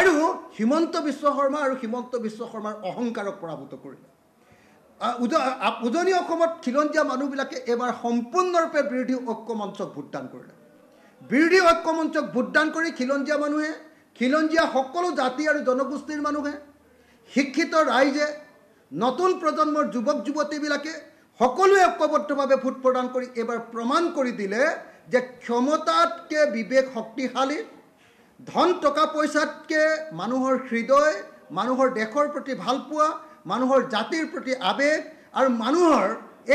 আৰু হিমন্ত বিশ্ব শৰ্মা আৰু হিমন্ত বিশ্ব শৰ্মাৰ অহংকাৰক পৰাভূত কৰিলে উজনি অসমত খিলঞ্জীয়া মানুহবিলাকে এইবাৰ সম্পূৰ্ণৰূপে বিৰোধী ঐক্য মঞ্চক ভোটদান কৰিলে বিৰোধী ঐক্য মঞ্চক ভোটদান কৰি খিলঞ্জীয়া মানুহে খিলঞ্জীয়া সকলো জাতি আৰু জনগোষ্ঠীৰ মানুহে শিক্ষিত ৰাইজে নতুন প্ৰজন্মৰ যুৱক যুৱতীবিলাকে সকলোৱে ঐক্যবদ্ধভাৱে ভোট প্ৰদান কৰি এইবাৰ প্ৰমাণ কৰি দিলে যে ক্ষমতাতকৈ বিবেক শক্তিশালী ধন টকা পইচাতকৈ মানুহৰ হৃদয় মানুহৰ দেশৰ প্ৰতি ভালপোৱা মানুহৰ জাতিৰ প্ৰতি আৱেগ আৰু মানুহৰ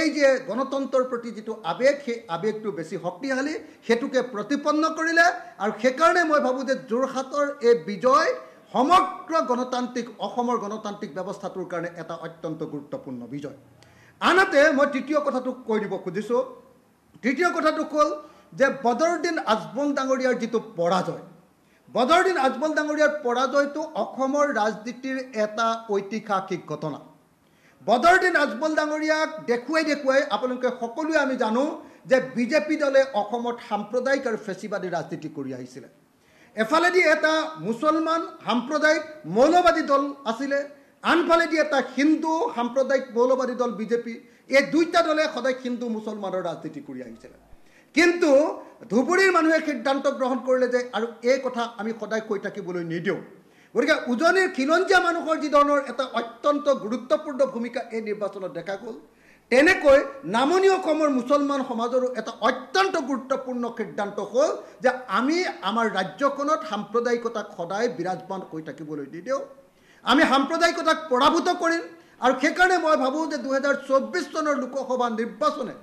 এই যে গণতন্ত্ৰৰ প্ৰতি যিটো আৱেগ সেই আৱেগটো বেছি শক্তিশালী সেইটোকে প্ৰতিপন্ন কৰিলে আৰু সেইকাৰণে মই ভাবোঁ যে যোৰহাটৰ এই বিজয় সমগ্ৰ গণতান্ত্ৰিক অসমৰ গণতান্ত্ৰিক ব্যৱস্থাটোৰ কাৰণে এটা অত্যন্ত গুৰুত্বপূৰ্ণ বিজয় আনহাতে মই তৃতীয় কথাটো কৈ দিব খুজিছোঁ তৃতীয় কথাটো হ'ল যে বদৰুদ্দিন আজমল ডাঙৰীয়াৰ যিটো পৰাজয় বদৰুদ্দিন আজমল ডাঙৰীয়াৰ পৰাজয়টো অসমৰ ৰাজনীতিৰ এটা ঐতিহাসিক ঘটনা বদৰুদ্দিন আজমল ডাঙৰীয়াক দেখুৱাই দেখুৱাই আপোনালোকে সকলোৱে আমি জানো যে বিজেপি দলে অসমত সাম্প্ৰদায়িক আৰু ফেচিবাদী ৰাজনীতি কৰি আহিছিলে এফালেদি এটা মুছলমান সাম্প্ৰদায়িক মৌলবাদী দল আছিলে আনফালেদি এটা হিন্দু সাম্প্ৰদায়িক মৌলবাদী দল বিজেপি এই দুইটা দলে সদায় হিন্দু মুছলমানৰ ৰাজনীতি কৰি আহিছিলে কিন্তু ধুবুৰীৰ মানুহে সিদ্ধান্ত গ্ৰহণ কৰিলে যে আৰু এই কথা আমি সদায় কৈ থাকিবলৈ নিদিওঁ গতিকে উজনিৰ খিলঞ্জীয়া মানুহৰ যি ধৰণৰ এটা অত্যন্ত গুৰুত্বপূৰ্ণ ভূমিকা এই নিৰ্বাচনত দেখা গ'ল তেনেকৈ নামনি অসমৰ মুছলমান সমাজৰো এটা অত্যন্ত গুৰুত্বপূৰ্ণ সিদ্ধান্ত হ'ল যে আমি আমাৰ ৰাজ্যখনত সাম্প্ৰদায়িকতাক সদায় বিৰাজমান হৈ থাকিবলৈ নিদিওঁ আমি সাম্প্ৰদায়িকতাক পৰাভূত কৰিম আৰু সেইকাৰণে মই ভাবোঁ যে দুহেজাৰ চৌব্বিছ চনৰ লোকসভা নিৰ্বাচনে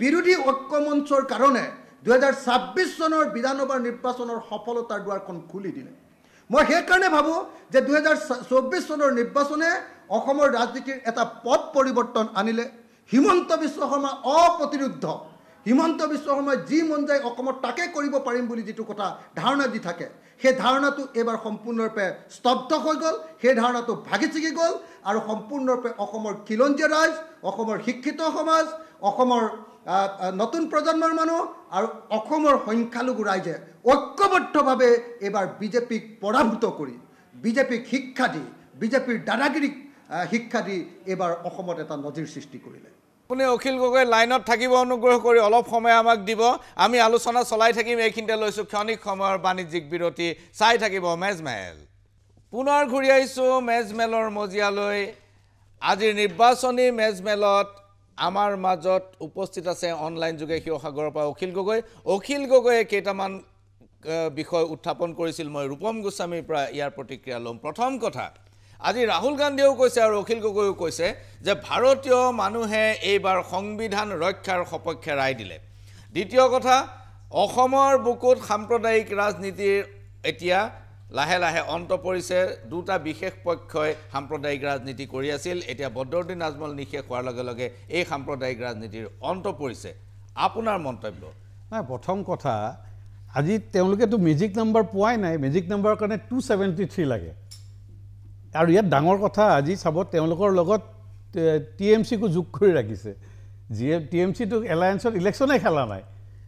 বিৰোধী ঐক্য মঞ্চৰ কাৰণে দুহেজাৰ ছাব্বিছ চনৰ বিধানসভাৰ নিৰ্বাচনৰ সফলতাৰ দুৱাৰখন খুলি দিলে মই সেইকাৰণে ভাবোঁ যে দুহেজাৰ চৌব্বিছ চনৰ নিৰ্বাচনে অসমৰ ৰাজনীতিৰ এটা পথ পৰিৱৰ্তন আনিলে হিমন্ত বিশ্ব শৰ্মা অপ্ৰতিৰুদ্ধ হিমন্ত বিশ্ব শৰ্মাই যি মন যায় অসমত তাকে কৰিব পাৰিম বুলি যিটো কথা ধাৰণা দি থাকে সেই ধাৰণাটো এইবাৰ সম্পূৰ্ণৰূপে স্তব্ধ হৈ গ'ল সেই ধাৰণাটো ভাগি ছিগি গ'ল আৰু সম্পূৰ্ণৰূপে অসমৰ খিলঞ্জীয়া ৰাজ অসমৰ শিক্ষিত সমাজ অসমৰ নতুন প্ৰজন্মৰ মানুহ আৰু অসমৰ সংখ্যালঘু ৰাইজে ঐক্যবদ্ধভাৱে এইবাৰ বিজেপিক পৰাভূত কৰি বিজেপিক শিক্ষা দি বিজেপিৰ দাদাগিৰিক শিক্ষা দি এইবাৰ অসমত এটা নজিৰ সৃষ্টি কৰিলে আপুনি অখিল গগৈ লাইনত থাকিব অনুগ্ৰহ কৰি অলপ সময় আমাক দিব আমি আলোচনা চলাই থাকিম এইখিনিতে লৈছোঁ ক্ষণিক সময়ৰ বাণিজ্যিক বিৰতি চাই থাকিব মেজমেল পুনৰ ঘূৰি আহিছোঁ মেজমেলৰ মজিয়ালৈ আজিৰ নিৰ্বাচনী মেজমেলত আমাৰ মাজত উপস্থিত আছে অনলাইন যোগে শিৱসাগৰৰ পৰা অখিল গগৈ অখিল গগৈয়ে কেইটামান বিষয় উত্থাপন কৰিছিল মই ৰূপম গোস্বামীৰ পৰা ইয়াৰ প্ৰতিক্ৰিয়া ল'ম প্ৰথম কথা আজি ৰাহুল গান্ধীয়েও কৈছে আৰু অখিল গগৈয়েও কৈছে যে ভাৰতীয় মানুহে এইবাৰ সংবিধান ৰক্ষাৰ সপক্ষে ৰায় দিলে দ্বিতীয় কথা অসমৰ বুকুত সাম্প্ৰদায়িক ৰাজনীতিৰ এতিয়া লাহে লাহে অন্ত পৰিছে দুটা বিশেষ পক্ষই সাম্প্ৰদায়িক ৰাজনীতি কৰি আছিল এতিয়া বদৰুদ্দিন আজমল নিশেষ হোৱাৰ লগে লগে এই সাম্প্ৰদায়িক ৰাজনীতিৰ অন্ত পৰিছে আপোনাৰ মন্তব্য নাই প্ৰথম কথা আজি তেওঁলোকেতো মেজিক নাম্বাৰ পোৱাই নাই মেজিক নাম্বাৰৰ কাৰণে টু ছেভেণ্টি থ্ৰী লাগে আৰু ইয়াত ডাঙৰ কথা আজি চাব তেওঁলোকৰ লগত টি এম চিকো যোগ কৰি ৰাখিছে জি এম টি এম চিটো এলায়েঞ্চত ইলেকশ্যনে খেলা নাই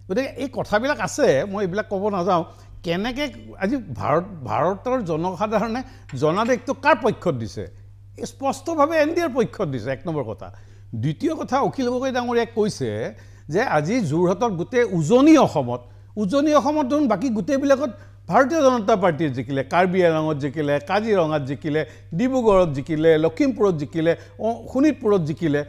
গতিকে এই কথাবিলাক আছে মই এইবিলাক ক'ব নাযাওঁ কেনেকে আজি ভাৰত ভাৰতৰ জনসাধাৰণে জনাদেশটো কাৰ পক্ষত দিছে স্পষ্টভাৱে এন ডি এৰ পক্ষত দিছে এক নম্বৰ কথা দ্বিতীয় কথা অখিল গগৈ ডাঙৰীয়াই কৈছে যে আজি যোৰহাটত গোটেই উজনি অসমত উজনি অসমত দেখোন বাকী গোটেইবিলাকত ভাৰতীয় জনতা পাৰ্টীয়ে জিকিলে কাৰ্বি আলঙত জিকিলে কাজিৰঙাত জিকিলে ডিব্ৰুগড়ত জিকিলে লখিমপুৰত জিকিলে শোণিতপুৰত জিকিলে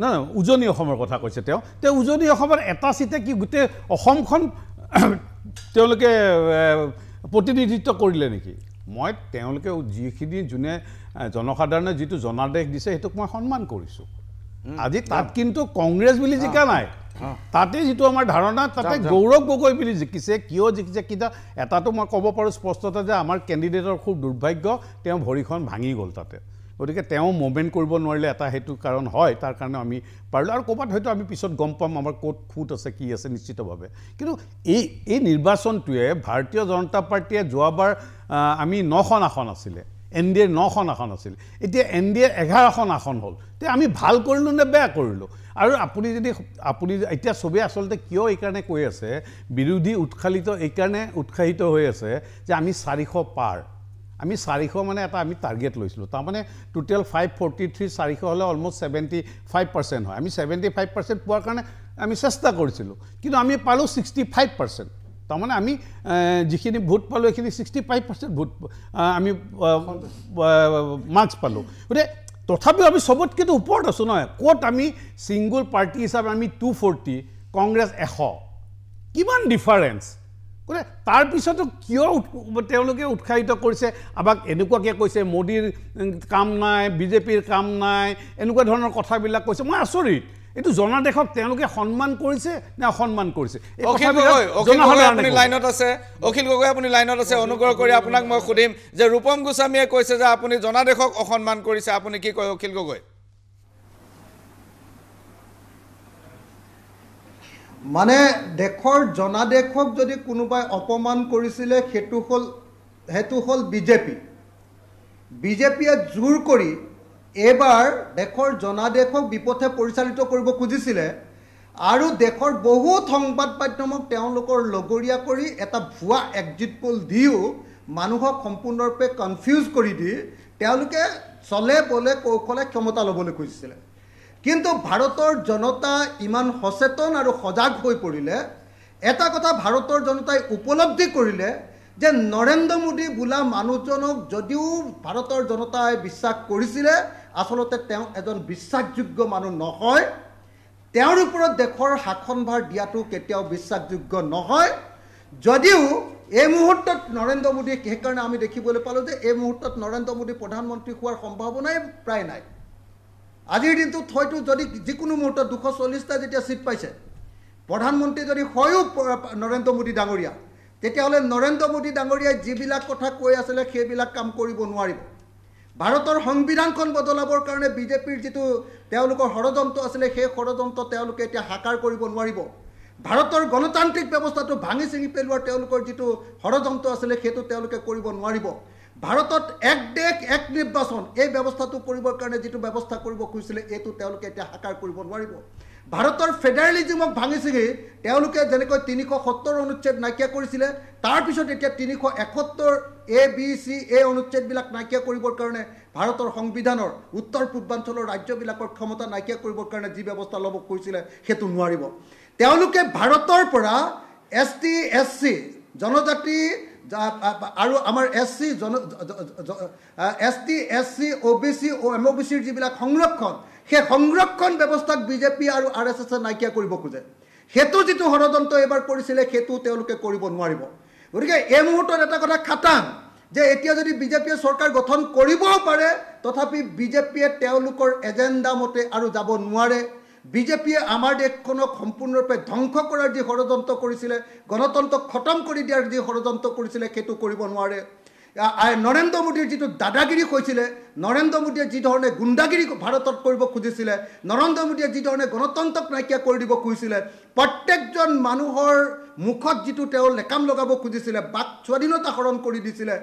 নাই নাই উজনি অসমৰ কথা কৈছে তেওঁ তেওঁ উজনি অসমৰ এটা চিটে কি গোটেই অসমখন তেওঁলোকে প্ৰতিনিধিত্ব কৰিলে নেকি মই তেওঁলোকে যিখিনি যোনে জনসাধাৰণে যিটো জনাদেশ দিছে সেইটোক মই সন্মান কৰিছোঁ আজি তাত কিন্তু কংগ্ৰেছ বুলি জিকা নাই তাতে যিটো আমাৰ ধাৰণা তাতে গৌৰৱ গগৈ বুলি জিকিছে কিয় জিকিছে কিবা এটাটো মই ক'ব পাৰোঁ স্পষ্টতে যে আমাৰ কেণ্ডিডেটৰ খুব দুৰ্ভাগ্য তেওঁ ভৰিখন ভাঙি গ'ল তাতে গতিকে তেওঁ মুভমেণ্ট কৰিব নোৱাৰিলে এটা সেইটো কাৰণ হয় তাৰ কাৰণে আমি পাৰিলোঁ আৰু ক'ৰবাত হয়তো আমি পিছত গম পাম আমাৰ ক'ত খুঁত আছে কি আছে নিশ্চিতভাৱে কিন্তু এই এই নিৰ্বাচনটোৱে ভাৰতীয় জনতা পাৰ্টীয়ে যোৱাবাৰ আমি নখন আসন আছিলে এন ডি এৰ নখন আসন আছিল এতিয়া এন ডি এৰ এঘাৰখন আসন হ'ল তে আমি ভাল কৰিলোঁ নে বেয়া কৰিলোঁ আৰু আপুনি যদি আপুনি এতিয়া চবেই আচলতে কিয় এইকাৰণে কৈ আছে বিৰোধী উৎসালিত এইকাৰণে উৎসাহিত হৈ আছে যে আমি চাৰিশ পাৰ আমি চাৰিশ মানে এটা আমি টাৰ্গেট লৈছিলোঁ তাৰমানে টোটেল ফাইভ ফৰ্টি থ্ৰী চাৰিশ হ'লে অলমষ্ট ছেভেণ্টি ফাইভ পাৰ্চেণ্ট হয় আমি ছেভেণ্টি ফাইভ পাৰ্চেণ্ট পোৱাৰ কাৰণে আমি চেষ্টা কৰিছিলোঁ কিন্তু আমি পালোঁ ছিক্সটি ফাইভ পাৰ্চেণ্ট তাৰমানে আমি যিখিনি ভোট পালোঁ সেইখিনি ছিক্সটি ফাইভ পাৰ্চেণ্ট ভোট আমি মাৰ্কছ পালোঁ গতিকে তথাপিও আমি চবতকেতো ওপৰত আছোঁ নহয় ক'ত আমি ছিংগল পাৰ্টি হিচাপে আমি টু ফৰ্টি কংগ্ৰেছ এশ কিমান ডিফাৰেঞ্চ বোলে পিছতো কিয় তেওঁলোকে উৎসাহিত কৰিছে আমাক এনেকুৱাকৈ কৈছে মোদীৰ কাম নাই বিজেপিৰ কাম নাই এনেকুৱা ধৰণৰ কথাবিলাক কৈছে মই আচৰিত এইটো জনা দেশক তেওঁলোকে সন্মান কৰিছে নে অসন্মান কৰিছে অখিল অখিল গগৈ গগৈ আপুনি লাইনত আছে অখিল গগৈ আপুনি লাইনত আছে অনুগ্ৰহ কৰি আপোনাক মই সুধিম যে ৰূপম গোস্বামীয়ে কৈছে যে আপুনি জনাদেশক অসন্মান কৰিছে আপুনি কি কয় অখিল গগৈ মানে দেশৰ জনাদেশক যদি কোনোবাই অপমান কৰিছিলে সেইটো হ'ল সেইটো হ'ল বিজেপি বিজেপিয়ে জোৰ কৰি এইবাৰ দেশৰ জনাদেশক বিপথে পৰিচালিত কৰিব খুজিছিলে আৰু দেশৰ বহুত সংবাদ মাধ্যমক তেওঁলোকৰ লগৰীয়া কৰি এটা ভুৱা এক্সিট পল দিও মানুহক সম্পূৰ্ণৰূপে কনফিউজ কৰি দি তেওঁলোকে চলে বলে কৌশলে ক্ষমতা ল'বলৈ খুজিছিলে কিন্তু ভাৰতৰ জনতা ইমান সচেতন আৰু সজাগ হৈ পৰিলে এটা কথা ভাৰতৰ জনতাই উপলব্ধি কৰিলে যে নৰেন্দ্ৰ মোদী বোলা মানুহজনক যদিও ভাৰতৰ জনতাই বিশ্বাস কৰিছিলে আচলতে তেওঁ এজন বিশ্বাসযোগ্য মানুহ নহয় তেওঁৰ ওপৰত দেশৰ শাসনভাৰ দিয়াটো কেতিয়াও বিশ্বাসযোগ্য নহয় যদিও এই মুহূৰ্তত নৰেন্দ্ৰ মোদী সেইকাৰণে আমি দেখিবলৈ পালোঁ যে এই মুহূৰ্তত নৰেন্দ্ৰ মোদী প্ৰধানমন্ত্ৰী হোৱাৰ সম্ভাৱনাই প্ৰায় নাই আজিৰ দিনটোত হয়তো যদি যিকোনো মুহূৰ্তত দুশ চল্লিছটা যেতিয়া ছিট পাইছে প্ৰধানমন্ত্ৰী যদি হয়ো নৰেন্দ্ৰ মোদী ডাঙৰীয়া তেতিয়াহ'লে নৰেন্দ্ৰ মোদী ডাঙৰীয়াই যিবিলাক কথা কৈ আছিলে সেইবিলাক কাম কৰিব নোৱাৰিব ভাৰতৰ সংবিধানখন বদলাবৰ কাৰণে বিজেপিৰ যিটো তেওঁলোকৰ ষড়যন্ত্ৰ আছিলে সেই ষড়যন্ত্ৰ তেওঁলোকে এতিয়া সাকাৰ কৰিব নোৱাৰিব ভাৰতৰ গণতান্ত্ৰিক ব্যৱস্থাটো ভাঙি ছিঙি পেলোৱাৰ তেওঁলোকৰ যিটো ষড়যন্ত্ৰ আছিলে সেইটো তেওঁলোকে কৰিব নোৱাৰিব ভাৰতত এক দেশ এক নিৰ্বাচন এই ব্যৱস্থাটো কৰিবৰ কাৰণে যিটো ব্যৱস্থা কৰিব খুজিছিলে এইটো তেওঁলোকে এতিয়া সাকাৰ কৰিব নোৱাৰিব ভাৰতৰ ফেডাৰেলিজিমক ভাঙি চিঙি তেওঁলোকে যেনেকৈ তিনিশ সত্তৰ অনুচ্ছেদ নাইকিয়া কৰিছিলে তাৰপিছত এতিয়া তিনিশ একসত্তৰ এ বি চি এ অনুচ্ছেদবিলাক নাইকিয়া কৰিবৰ কাৰণে ভাৰতৰ সংবিধানৰ উত্তৰ পূৰ্বাঞ্চলৰ ৰাজ্যবিলাকৰ ক্ষমতা নাইকিয়া কৰিবৰ কাৰণে যি ব্যৱস্থা ল'ব খুজিছিলে সেইটো নোৱাৰিব তেওঁলোকে ভাৰতৰ পৰা এছ টি এছ চি জনজাতি আৰু আমাৰ এছ চি জন S T S C O' B C O' M O' B চিৰ যিবিলাক সংৰক্ষণ সেই সংৰক্ষণ ব্যৱস্থাক বিজেপি আৰু আৰ এছ এছে নাইকিয়া কৰিব খোজে সেইটো যিটো ষড়যন্ত্ৰ এইবাৰ কৰিছিলে সেইটো তেওঁলোকে কৰিব নোৱাৰিব গতিকে এই মুহূৰ্তত এটা কথা খাটাং যে এতিয়া যদি বিজেপিয়ে চৰকাৰ গঠন কৰিবও পাৰে তথাপি বিজেপিয়ে তেওঁলোকৰ এজেণ্ডা মতে আৰু যাব নোৱাৰে বিজেপিয়ে আমাৰ দেশখনক সম্পূৰ্ণৰূপে ধ্বংস কৰাৰ যি ষড়যন্ত্ৰ কৰিছিলে গণতন্ত্ৰক খতম কৰি দিয়াৰ যি ষড়যন্ত্ৰ কৰিছিলে সেইটো কৰিব নোৱাৰে নৰেন্দ্ৰ মোদীৰ যিটো দাদাগিৰি হৈছিলে নৰেন্দ্ৰ মোদীয়ে যিধৰণে গুণ্ডাগিৰি ভাৰতত কৰিব খুজিছিলে নৰেন্দ্ৰ মোদীয়ে যিধৰণে গণতন্ত্ৰক নাইকিয়া কৰি দিব খুজিছিলে প্ৰত্যেকজন মানুহৰ মুখত যিটো তেওঁ লেকাম লগাব খুজিছিলে বাক স্বাধীনতা হৰণ কৰি দিছিলে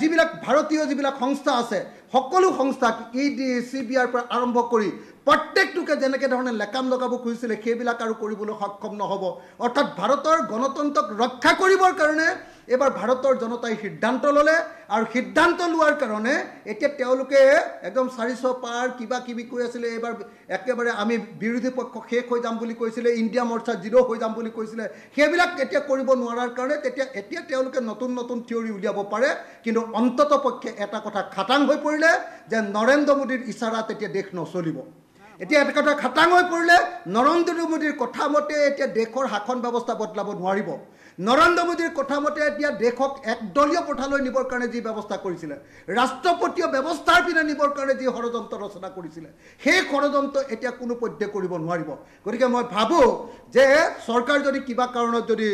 যিবিলাক ভাৰতীয় যিবিলাক সংস্থা আছে সকলো সংস্থাক ই ডি চি বি আইৰ পৰা আৰম্ভ কৰি প্ৰত্যেকটোকে যেনেকৈ ধৰণে লেকাম লগাব খুজিছিলে সেইবিলাক আৰু কৰিবলৈ সক্ষম নহ'ব অৰ্থাৎ ভাৰতৰ গণতন্ত্ৰক ৰক্ষা কৰিবৰ কাৰণে এইবাৰ ভাৰতৰ জনতাই সিদ্ধান্ত ল'লে আৰু সিদ্ধান্ত লোৱাৰ কাৰণে এতিয়া তেওঁলোকে একদম চাৰি পাৰ কিবা কিবি কৈ আছিলে এইবাৰ একেবাৰে আমি বিৰোধী পক্ষ শেষ হৈ যাম বুলি কৈছিলে ইণ্ডিয়া মৰ্চা জিৰ' হৈ যাম বুলি কৈছিলে সেইবিলাক এতিয়া কৰিব নোৱাৰাৰ কাৰণে তেতিয়া এতিয়া তেওঁলোকে নতুন নতুন থিয়ৰী উলিয়াব পাৰে কিন্তু অন্তত পক্ষে এটা কথা খাটাং হৈ পৰিলে যে নৰেন্দ্ৰ মোদীৰ ইচাৰা তেতিয়া দেশ নচলিব এতিয়া এটা কথা খাটাং হৈ পৰিলে নৰেন্দ্ৰ মোদীৰ কথা মতে এতিয়া দেশৰ শাসন ব্যৱস্থা বদলাব নোৱাৰিব নৰেন্দ্ৰ মোদীৰ কথা মতে এতিয়া দেশক একদলীয় পথালৈ নিবৰ কাৰণে যি ব্যৱস্থা কৰিছিলে ৰাষ্ট্ৰপতীয় ব্যৱস্থাৰ পিনে নিবৰ কাৰণে যি ষড়যন্ত্ৰ ৰচনা কৰিছিলে সেই ষড়যন্ত্ৰ এতিয়া কোনো পধ্যে কৰিব নোৱাৰিব গতিকে মই ভাবোঁ যে চৰকাৰ যদি কিবা কাৰণত যদি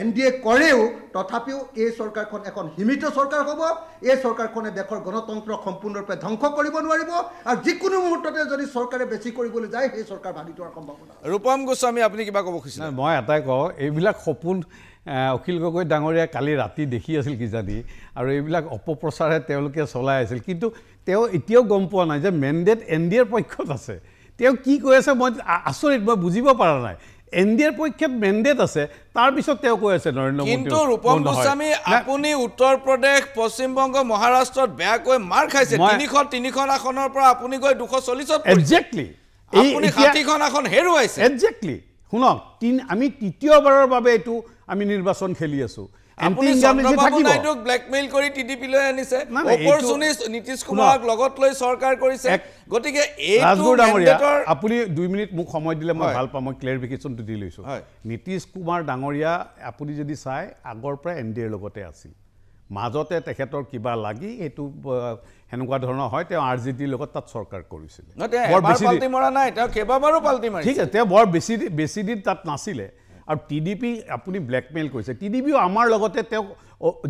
এন ডি এ কৰেও তথাপিও এই চৰকাৰখন এখন সীমিত চৰকাৰ হ'ব এই চৰকাৰখনে দেশৰ গণতন্ত্ৰক সম্পূৰ্ণৰূপে ধ্বংস কৰিব নোৱাৰিব আৰু যিকোনো মুহূৰ্ততে যদি চৰকাৰে বেছি কৰিবলৈ যায় সেই চৰকাৰ ভাগি থোৱাৰ সম্ভাৱনা ৰূপম গোস্বামী আপুনি কিবা ক'ব খুজিছে মই এটাই কওঁ এইবিলাক সপোন অখিল গগৈ ডাঙৰীয়া কালি ৰাতি দেখি আছিল কিজানি আৰু এইবিলাক অপপ্ৰচাৰে তেওঁলোকে চলাই আছিল কিন্তু তেওঁ এতিয়াও গম পোৱা নাই যে মেণ্ডেট এন ডি এৰ পক্ষত আছে তেওঁ কি কৈ আছে মই আচৰিত মই বুজিব পৰা নাই এন ডি এৰ পক্ষত মেণ্ডেট আছে তাৰপিছত তেওঁ কৈ আছে নৰেন্দ্ৰ কিন্তু ৰূপম গোস্বামী আপুনি উত্তৰ প্ৰদেশ পশ্চিমবংগ মহাৰাষ্ট্ৰত বেয়াকৈ মাৰ খাইছে তিনিশ তিনিখন আসনৰ পৰা আপুনি গৈ দুশ চল্লিছত এক্জেক্টলি এই ষাঠিখন আসন হেৰুৱাইছে এক্জেক্টলি শুনক আমি তৃতীয়বাৰৰ বাবে এইটো আমি নির্বাচন খেলি আছো আপুনি দুই মিনিট মোক সময় দিলে মই ভাল পাম মই ক্লেৰিফিকেশ্যনটো দি লৈছো নীতিশ কুমাৰ ডাঙৰীয়া আপুনি যদি চাই আগৰ পৰা এন ডি এৰ লগতে আছিল মাজতে তেখেতৰ কিবা লাগি এইটো সেনেকুৱা ধৰণৰ হয় তেওঁ আৰ জে ডিৰ লগত তাত চৰকাৰ কৰিছিলে ঠিক আছে তেওঁ বৰ বেছি বেছি দিন তাত নাছিলে আৰু টি ডি পি আপুনি ব্লেকমেইল কৰিছে টি ডি পিও আমাৰ লগতে তেওঁক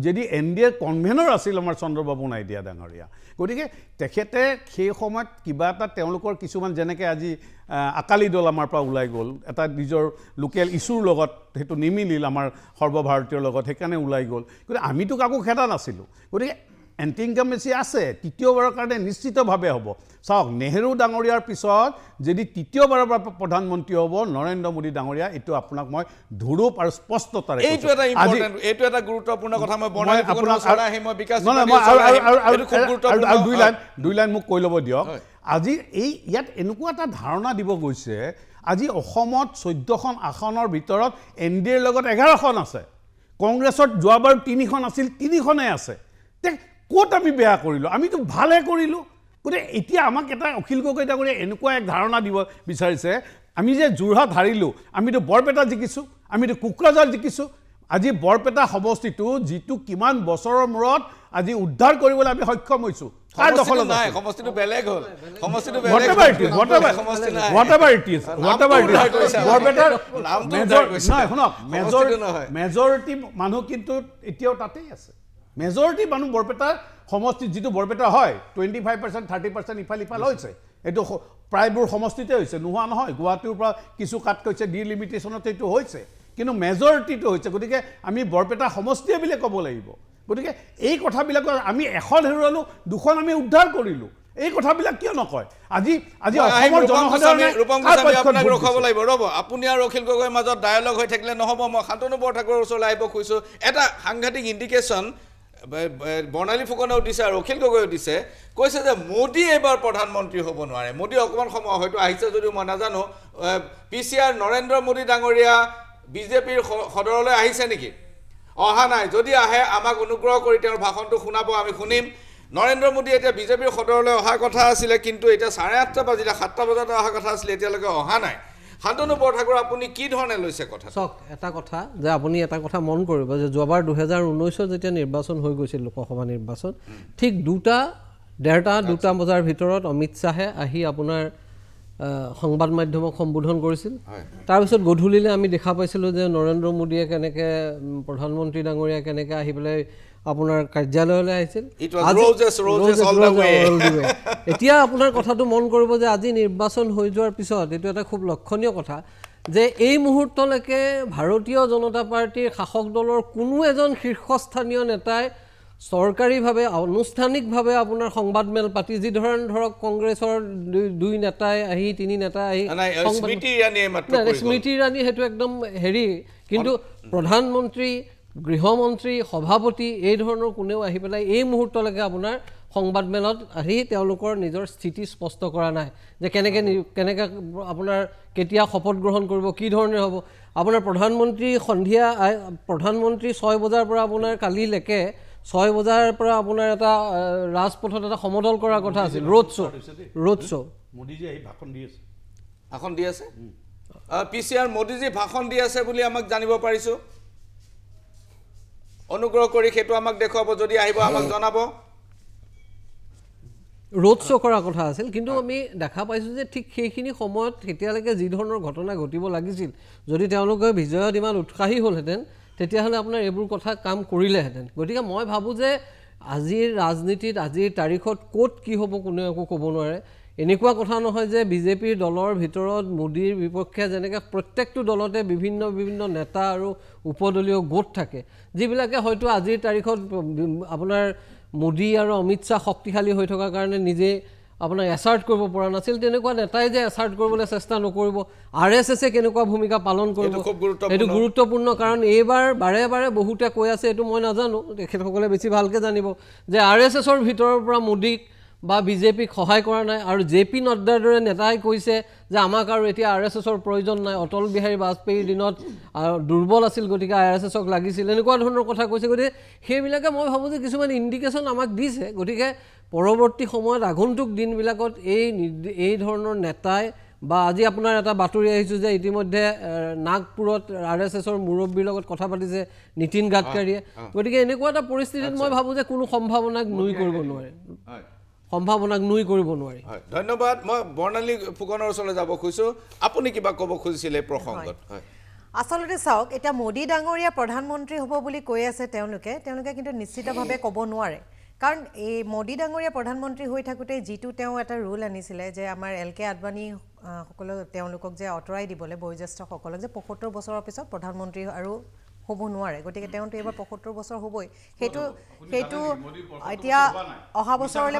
যদি এন ডি এৰ কনভেনৰ আছিল আমাৰ চন্দ্ৰবাবু নাইডিয়া ডাঙৰীয়া গতিকে তেখেতে সেই সময়ত কিবা এটা তেওঁলোকৰ কিছুমান যেনেকৈ আজি আকালি দল আমাৰ পৰা ওলাই গ'ল এটা নিজৰ লোকেল ইছ্যুৰ লগত সেইটো নিমিলিল আমাৰ সৰ্বভাৰতীয়ৰ লগত সেইকাৰণে ওলাই গ'ল গতিকে আমিতো কাকো খেদা নাছিলোঁ গতিকে এণ্টি ইনকাম আছে তৃতীয়বাৰৰ কাৰণে নিশ্চিতভাৱে হ'ব চাওক নেহেৰু ডাঙৰীয়াৰ পিছত যদি তৃতীয়বাৰৰ পৰা প্ৰধানমন্ত্ৰী হ'ব নৰেন্দ্ৰ মোদী ডাঙৰীয়া এইটো আপোনাক মই ধুৰূপ আৰু স্পষ্টতাৰে দুই লাইন লাইন মোক কৈ ল'ব দিয়ক আজি এই ইয়াত এনেকুৱা এটা ধাৰণা দিব গৈছে আজি অসমত চৈধ্যখন আসনৰ ভিতৰত এন ডি এৰ লগত এঘাৰখন আছে কংগ্ৰেছত যোৱাবাৰ তিনিখন আছিল তিনিখনে আছে ক'ত আমি বেয়া কৰিলোঁ আমিতো ভালে কৰিলোঁ গতিকে এতিয়া আমাক এটা অখিল গগৈ ডাঙৰীয়া এনেকুৱা এক ধাৰণা দিব বিচাৰিছে আমি যে যোৰহাট হাৰিলোঁ আমিতো বৰপেটা জিকিছোঁ আমিতো কোকৰাঝাৰ জিকিছোঁ আজি বৰপেটা সমষ্টিটো যিটো কিমান বছৰৰ মূৰত আজি উদ্ধাৰ কৰিবলৈ আমি সক্ষম হৈছোঁ মেজৰিটি মানুহ কিন্তু এতিয়াও তাতেই আছে মেজৰিটি মানুহ বৰপেটা সমষ্টিত যিটো বৰপেটা হয় twenty five percent thirty percent ইফাল ইফাল হৈছে এইটো প্ৰায়বোৰ সমষ্টিতে হৈছে নোহোৱা নহয় গুৱাহাটীৰ পৰা কিছু কাট কৈছে ডিলিমিটেশ্যনত এইটো হৈছে কিন্তু মেজৰিটিটো হৈছে গতিকে আমি বৰপেটা সমষ্টিয়ে বুলি ক'ব লাগিব গতিকে এই কথাবিলাকত আমি এখন হেৰুৱালোঁ দুখন আমি উদ্ধাৰ কৰিলোঁ এই কথাবিলাক কিয় নকয় আজি আজি ৰখাব লাগিব ৰ'ব আপুনি আৰু অখিল গগৈৰ মাজত ডায়লগ হৈ থাকিলে নহ'ব মই শান্তনু বৰঠাকুৰৰ ওচৰলৈ আহিব খুজিছোঁ এটা সাংঘাতিক ইণ্ডিকেশ্যন বৰ্ণালী ফুকনেও দিছে আৰু অখিল গগৈও দিছে কৈছে যে মোদী এইবাৰ প্ৰধানমন্ত্ৰী হ'ব নোৱাৰে মোদী অকণমান সময় হয়তো আহিছে যদিও মই নাজানো P C R Narendra Modi ডাঙৰীয়া বিজেপিৰ সদৰলৈ আহিছে নেকি অহা নাই যদি আহে আমাক অনুগ্ৰহ কৰি তেওঁৰ ভাষণটো শুনাব আমি শুনিম নৰেন্দ্ৰ মোদী এতিয়া বিজেপিৰ সদৰলৈ অহাৰ কথা আছিলে কিন্তু এতিয়া চাৰে আঠটা বাজিলে সাতটা বজাত অহাৰ কথা আছিলে এতিয়ালৈকে অহা নাই শান্তনু বৰঠাকুৰ আপুনি কি ধৰণে লৈছে কথা চাওক এটা কথা যে আপুনি এটা কথা মন কৰিব যে যোৱাবাৰ দুহেজাৰ ঊনৈছত যেতিয়া নিৰ্বাচন হৈ গৈছিল লোকসভা নিৰ্বাচন ঠিক দুটা ডেৰটা দুটা বজাৰ ভিতৰত অমিত শ্বাহে আহি আপোনাৰ সংবাদ মাধ্যমক সম্বোধন কৰিছিল তাৰপিছত গধূলিলৈ আমি দেখা পাইছিলোঁ যে নৰেন্দ্ৰ মোদীয়ে কেনেকৈ প্ৰধানমন্ত্ৰী ডাঙৰীয়া কেনেকৈ আহি পেলাই আপোনাৰ কাৰ্যালয়লৈ আহিছিল এতিয়া আপোনাৰ কথাটো মন কৰিব যে আজি নিৰ্বাচন হৈ যোৱাৰ পিছত এইটো এটা খুব লক্ষণীয় কথা যে এই মুহূৰ্তলৈকে ভাৰতীয় জনতা পাৰ্টীৰ শাসক দলৰ কোনো এজন শীৰ্ষস্থানীয় নেতাই চৰকাৰীভাৱে আনুষ্ঠানিকভাৱে আপোনাৰ সংবাদমেল পাতি যি ধৰণ ধৰক কংগ্ৰেছৰ দুই দুই নেতাই আহি তিনি নেতাই আহি স্মৃতি ইৰাণী সেইটো একদম হেৰি কিন্তু প্ৰধানমন্ত্ৰী গৃহমন্ত্ৰী সভাপতি এই ধৰণৰ কোনেও আহি পেলাই এই মুহূৰ্তলকে আপনাৰ সংবাদমেলত আহি তেওঁলোকৰ নিজৰ স্থিতি স্পষ্ট কৰা নাই যে কেনেকৈ কেনেকৈ আপোনাৰ কেতিয়া শপত গ্ৰহণ কৰিব কি ধৰণে হ'ব আপোনাৰ প্ৰধানমন্ত্ৰী সন্ধিয়া প্ৰধানমন্ত্ৰী ছয় বজাৰ পৰা আপোনাৰ কালিলৈকে ছয় বজাৰ পৰা আপোনাৰ এটা ৰাজপথত এটা সমদল কৰাৰ কথা আছিল road show' road show' Modiji আহি ভাষণ দি আছে ভাষণ দি আছে পি চি আৰ মোদীজী ভাষণ দি আছে বুলি আমাক জানিব পাৰিছোঁ অনুগ্ৰহ কৰি সেইটো আমাক দেখুৱাব যদি আহিব আমাক জনাব ৰোড শ্ব' কৰা কথা আছিল কিন্তু আমি দেখা পাইছোঁ যে ঠিক সেইখিনি সময়ত এতিয়ালৈকে যি ধৰণৰ ঘটনা ঘটিব লাগিছিল যদি তেওঁলোকে বিজয়ত ইমান উৎসাহী হ'লহেঁতেন তেতিয়াহ'লে আপোনাৰ এইবোৰ কথা কাম কৰিলেহেঁতেন গতিকে মই ভাবোঁ যে আজিৰ ৰাজনীতিত আজিৰ তাৰিখত ক'ত কি হ'ব কোনেও একো ক'ব নোৱাৰে এনেকুৱা কথা নহয় যে বিজেপিৰ দলৰ ভিতৰত মোদীৰ বিপক্ষে যেনেকৈ প্ৰত্যেকটো দলতে বিভিন্ন বিভিন্ন নেতা আৰু উপদলীয় গোট থাকে যিবিলাকে হয়তো আজিৰ তাৰিখত আপোনাৰ মোদী আৰু অমিত শ্বাহ শক্তিশালী হৈ থকাৰ কাৰণে নিজেই আপোনাৰ এছাৰ্ট কৰিব পৰা নাছিল তেনেকুৱা নেতাই যে এছাৰ্ট কৰিবলৈ চেষ্টা নকৰিব আৰ এছ এছে কেনেকুৱা ভূমিকা পালন কৰিব এইটো গুৰুত্বপূৰ্ণ কাৰণ এইবাৰ বাৰে বাৰে বহুতে কৈ আছে এইটো মই নাজানো তেখেতসকলে বেছি ভালকৈ জানিব যে আৰ এছ এছৰ ভিতৰৰ পৰা মোদীক বা বিজেপিক সহায় কৰা নাই আৰু জে পি নড্ডাৰ দৰে নেতাই কৈছে যে আমাক আৰু এতিয়া আৰ এছ এছৰ প্ৰয়োজন নাই অটল বিহাৰী বাজপেয়ীৰ দিনত দুৰ্বল আছিল গতিকে আৰ এছ এছক লাগিছিল এনেকুৱা ধৰণৰ কথা কৈছে গতিকে সেইবিলাকে মই ভাবোঁ যে কিছুমান ইণ্ডিকেশ্যন আমাক দিছে গতিকে পৰৱৰ্তী সময়ত আগন্তুক দিনবিলাকত এই এই ধৰণৰ নেতাই বা আজি আপোনাৰ এটা বাতৰি আহিছোঁ যে ইতিমধ্যে নাগপুৰত আৰ এছ এছৰ মুৰব্বীৰ লগত কথা পাতিছে নীতিন গাডকাৰীয়ে গতিকে এনেকুৱা এটা পৰিস্থিতিত মই ভাবোঁ যে কোনো সম্ভাৱনাক নুই কৰিব নোৱাৰে সম্ভাৱনাক নুই কৰিব নোৱাৰি হয় ধন্যবাদ মই বৰ্ণালী ফুকনৰ ওচৰলৈ যাব খুজিছোঁ আপুনি কিবা ক'ব খুজিছিলে প্ৰসংগত আচলতে চাওক এতিয়া মোদী ডাঙৰীয়া প্ৰধানমন্ত্ৰী হ'ব বুলি কৈ আছে তেওঁলোকে তেওঁলোকে কিন্তু নিশ্চিতভাৱে ক'ব নোৱাৰে কাৰণ এই মোদী ডাঙৰীয়া প্ৰধানমন্ত্ৰী হৈ থাকোঁতে যিটো তেওঁ এটা ৰুল আনিছিলে যে আমাৰ এল কে আদবানী সকলক তেওঁলোকক যে আঁতৰাই দিবলৈ বয়োজ্যেষ্ঠসকলক যে পঁয়সত্তৰ বছৰৰ পিছত প্ৰধানমন্ত্ৰী আৰু হ'ব নোৱাৰে গতিকে তেওঁতো এইবাৰ পঁয়সত্তৰ বছৰ হ'বই সেইটো সেইটো এতিয়া অহা বছৰলৈ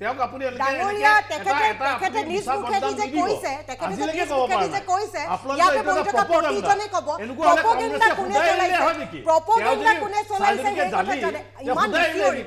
তেওঁক আপুনি কোনে চলাইছে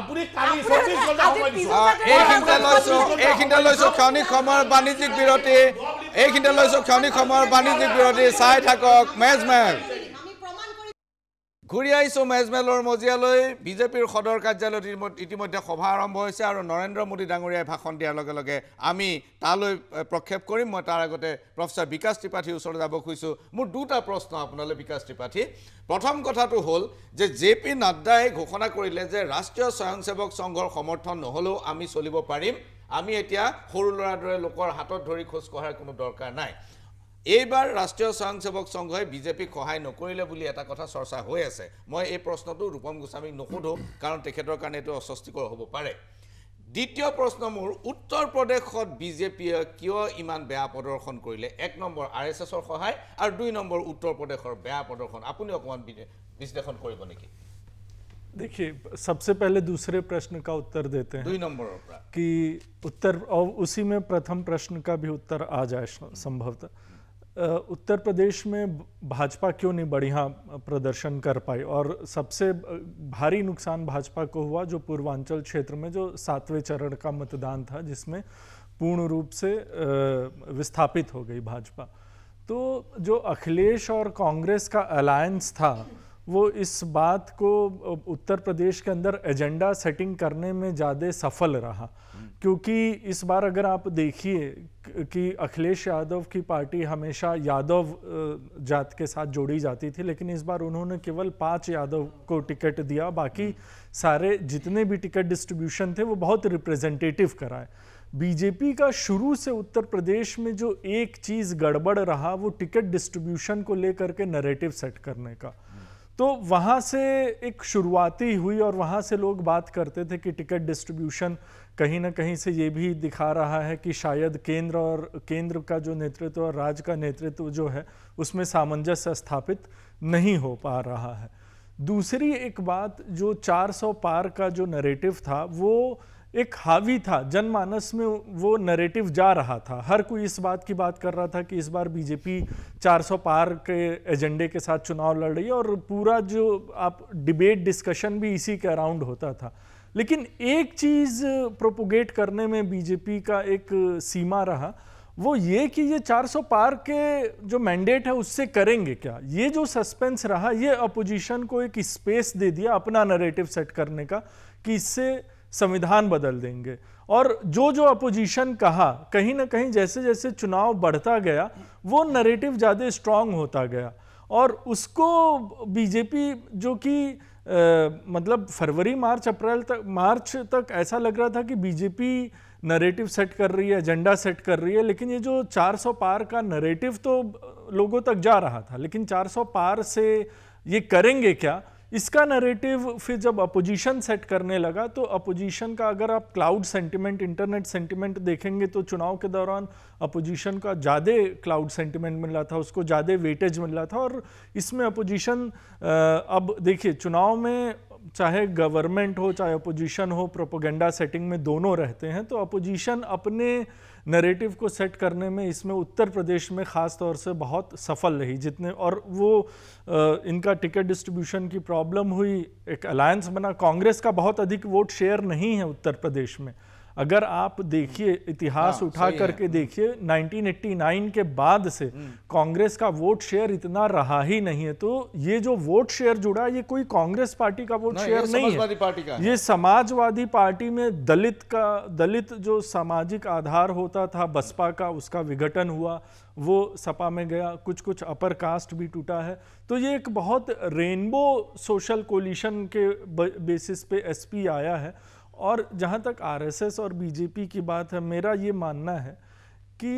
আপুনি কালি সচিব সলজা সময় দিছো এইখিনটা লৈছো এইখিনটা লৈছো খানি খমৰ বাণিজ্যিক বিৰতি এইখিনটা লৈছো খানি খমৰ বাণিজ্যিক বিৰতি চাই থাকক মেজ মেজ ঘূৰি আহিছোঁ মেজমেলৰ মজিয়ালৈ বিজেপিৰ সদৰ কাৰ্যালয়ত ইতিমধ্যে সভা আৰম্ভ হৈছে আৰু নৰেন্দ্ৰ মোদী ডাঙৰীয়াই ভাষণ দিয়াৰ লগে লগে আমি তালৈ প্ৰক্ষেপ কৰিম মই তাৰ আগতে প্ৰফেচাৰ বিকাশ ত্ৰিপাঠীৰ ওচৰলৈ যাব খুজিছোঁ মোৰ দুটা প্ৰশ্ন আপোনালৈ বিকাশ ত্ৰিপাঠী প্ৰথম কথাটো হ'ল যে জে পি নাড্ডাই ঘোষণা কৰিলে যে ৰাষ্ট্ৰীয় স্বয়ংসেৱক সংঘৰ সমৰ্থন নহ'লেও আমি চলিব পাৰিম আমি এতিয়া সৰু ল'ৰাৰ দৰে লোকৰ হাতত ধৰি খোজ কঢ়াৰ কোনো দৰকাৰ নাই এইবাৰ ৰাষ্ট্ৰীয় স্বয়ংসেৱক সংঘই বিজেপিক সহায় নকৰিলে বুলি এটা কথা চৰ্চা হৈ আছে মই এই প্ৰশ্নটো ৰূপম গোস্বামীক নুসোধোঁ কাৰণ তেখেতৰ কাৰণে এইটো অস্বস্তিকৰ হ'ব পাৰে দ্বিতীয় প্ৰশ্ন মোৰ উত্তৰ প্ৰদেশত বিজেপিয়ে কিয় ইমান বেয়া প্ৰদৰ্শন কৰিলে এক নম্বৰ আৰ এছ এছৰ সহায় আৰু দুই নম্বৰ উত্তৰ প্ৰদেশৰ বেয়া প্ৰদৰ্শন আপুনি অকণমান বিশ্লেষণ কৰিব নেকি দেখি সবচে পেলে দূচৰে প্ৰশ্ন কা উত্তৰ দে দুই নম্বৰৰ পৰা কি উত্তৰ উচিমে প্ৰথম প্ৰশ্ন কা উত্তৰ আ যায় সম্ভৱতঃ उत्तर प्रदेश में भाजपा क्यों नहीं बढ़िया प्रदर्शन कर पाई और सबसे भारी नुकसान भाजपा को हुआ जो पूर्वांचल क्षेत्र में जो सातवें चरण का मतदान था जिसमें पूर्ण रूप से विस्थापित हो गई भाजपा तो जो अखिलेश और कांग्रेस का अलायंस था वो इस बात को उत्तर प्रदेश के अंदर एजेंडा सेटिंग करने में ज़्यादा सफल रहा क्योंकि इस बार अगर आप देखिए कि अखिलेश यादव की पार्टी हमेशा यादव जात के साथ जोड़ी जाती थी लेकिन इस बार उन्होंने केवल पांच यादव को टिकट दिया बाकी सारे जितने भी टिकट डिस्ट्रीब्यूशन थे वो बहुत रिप्रेजेंटेटिव कराए बीजेपी का शुरू से उत्तर प्रदेश में जो एक चीज़ गड़बड़ रहा वो टिकट डिस्ट्रीब्यूशन को लेकर के नरेटिव सेट करने का तो वहाँ से एक शुरुआती हुई और वहाँ से लोग बात करते थे कि टिकट डिस्ट्रीब्यूशन कहीं ना कहीं से ये भी दिखा रहा है कि शायद केंद्र और केंद्र का जो नेतृत्व और राज्य का नेतृत्व जो है उसमें सामंजस्य स्थापित नहीं हो पा रहा है दूसरी एक बात जो 400 पार का जो नरेटिव था वो एक हावी था जनमानस में वो नरेटिव जा रहा था हर कोई इस बात की बात कर रहा था कि इस बार बीजेपी 400 पार के एजेंडे के साथ चुनाव लड़ रही है और पूरा जो आप डिबेट डिस्कशन भी इसी के अराउंड होता था लेकिन एक चीज़ प्रोपोगेट करने में बीजेपी का एक सीमा रहा वो ये कि ये 400 पार के जो मैंडेट है उससे करेंगे क्या ये जो सस्पेंस रहा ये अपोजिशन को एक स्पेस दे दिया अपना नरेटिव सेट करने का कि इससे संविधान बदल देंगे और जो जो अपोजिशन कहा कहीं ना कहीं जैसे जैसे चुनाव बढ़ता गया वो नरेटिव ज़्यादा स्ट्रांग होता गया और उसको बीजेपी जो कि मतलब फरवरी मार्च अप्रैल तक मार्च तक ऐसा लग रहा था कि बीजेपी नरेटिव सेट कर रही है एजेंडा सेट कर रही है लेकिन ये जो 400 पार का नरेटिव तो लोगों तक जा रहा था लेकिन 400 पार से ये करेंगे क्या इसका नरेटिव फिर जब अपोजिशन सेट करने लगा तो अपोजिशन का अगर आप क्लाउड सेंटिमेंट इंटरनेट सेंटिमेंट देखेंगे तो चुनाव के दौरान अपोजिशन का ज़्यादा क्लाउड सेंटिमेंट मिल रहा था उसको ज़्यादा वेटेज मिल रहा था और इसमें अपोजिशन अब देखिए चुनाव में चाहे गवर्नमेंट हो चाहे अपोजिशन हो प्रोपोगेंडा सेटिंग में दोनों रहते हैं तो अपोजिशन अपने नरेटिव को सेट करने में इसमें उत्तर प्रदेश में ख़ास तौर से बहुत सफल रही जितने और वो इनका टिकट डिस्ट्रीब्यूशन की प्रॉब्लम हुई एक अलायंस बना कांग्रेस का बहुत अधिक वोट शेयर नहीं है उत्तर प्रदेश में अगर आप देखिए इतिहास हाँ, उठा करके देखिए 1989 के बाद से हम्म। कांग्रेस का वोट शेयर इतना रहा ही नहीं है तो ये जो वोट शेयर जुड़ा ये कोई कांग्रेस पार्टी का वोट शेयर नहीं है पार्टी का ये समाजवादी पार्टी में दलित का दलित जो सामाजिक आधार होता था बसपा का उसका विघटन हुआ वो सपा में गया कुछ कुछ अपर कास्ट भी टूटा है तो ये एक बहुत रेनबो सोशल कोलिशन के बेसिस पे एसपी आया है और जहाँ तक आरएसएस और बीजेपी की बात है मेरा ये मानना है कि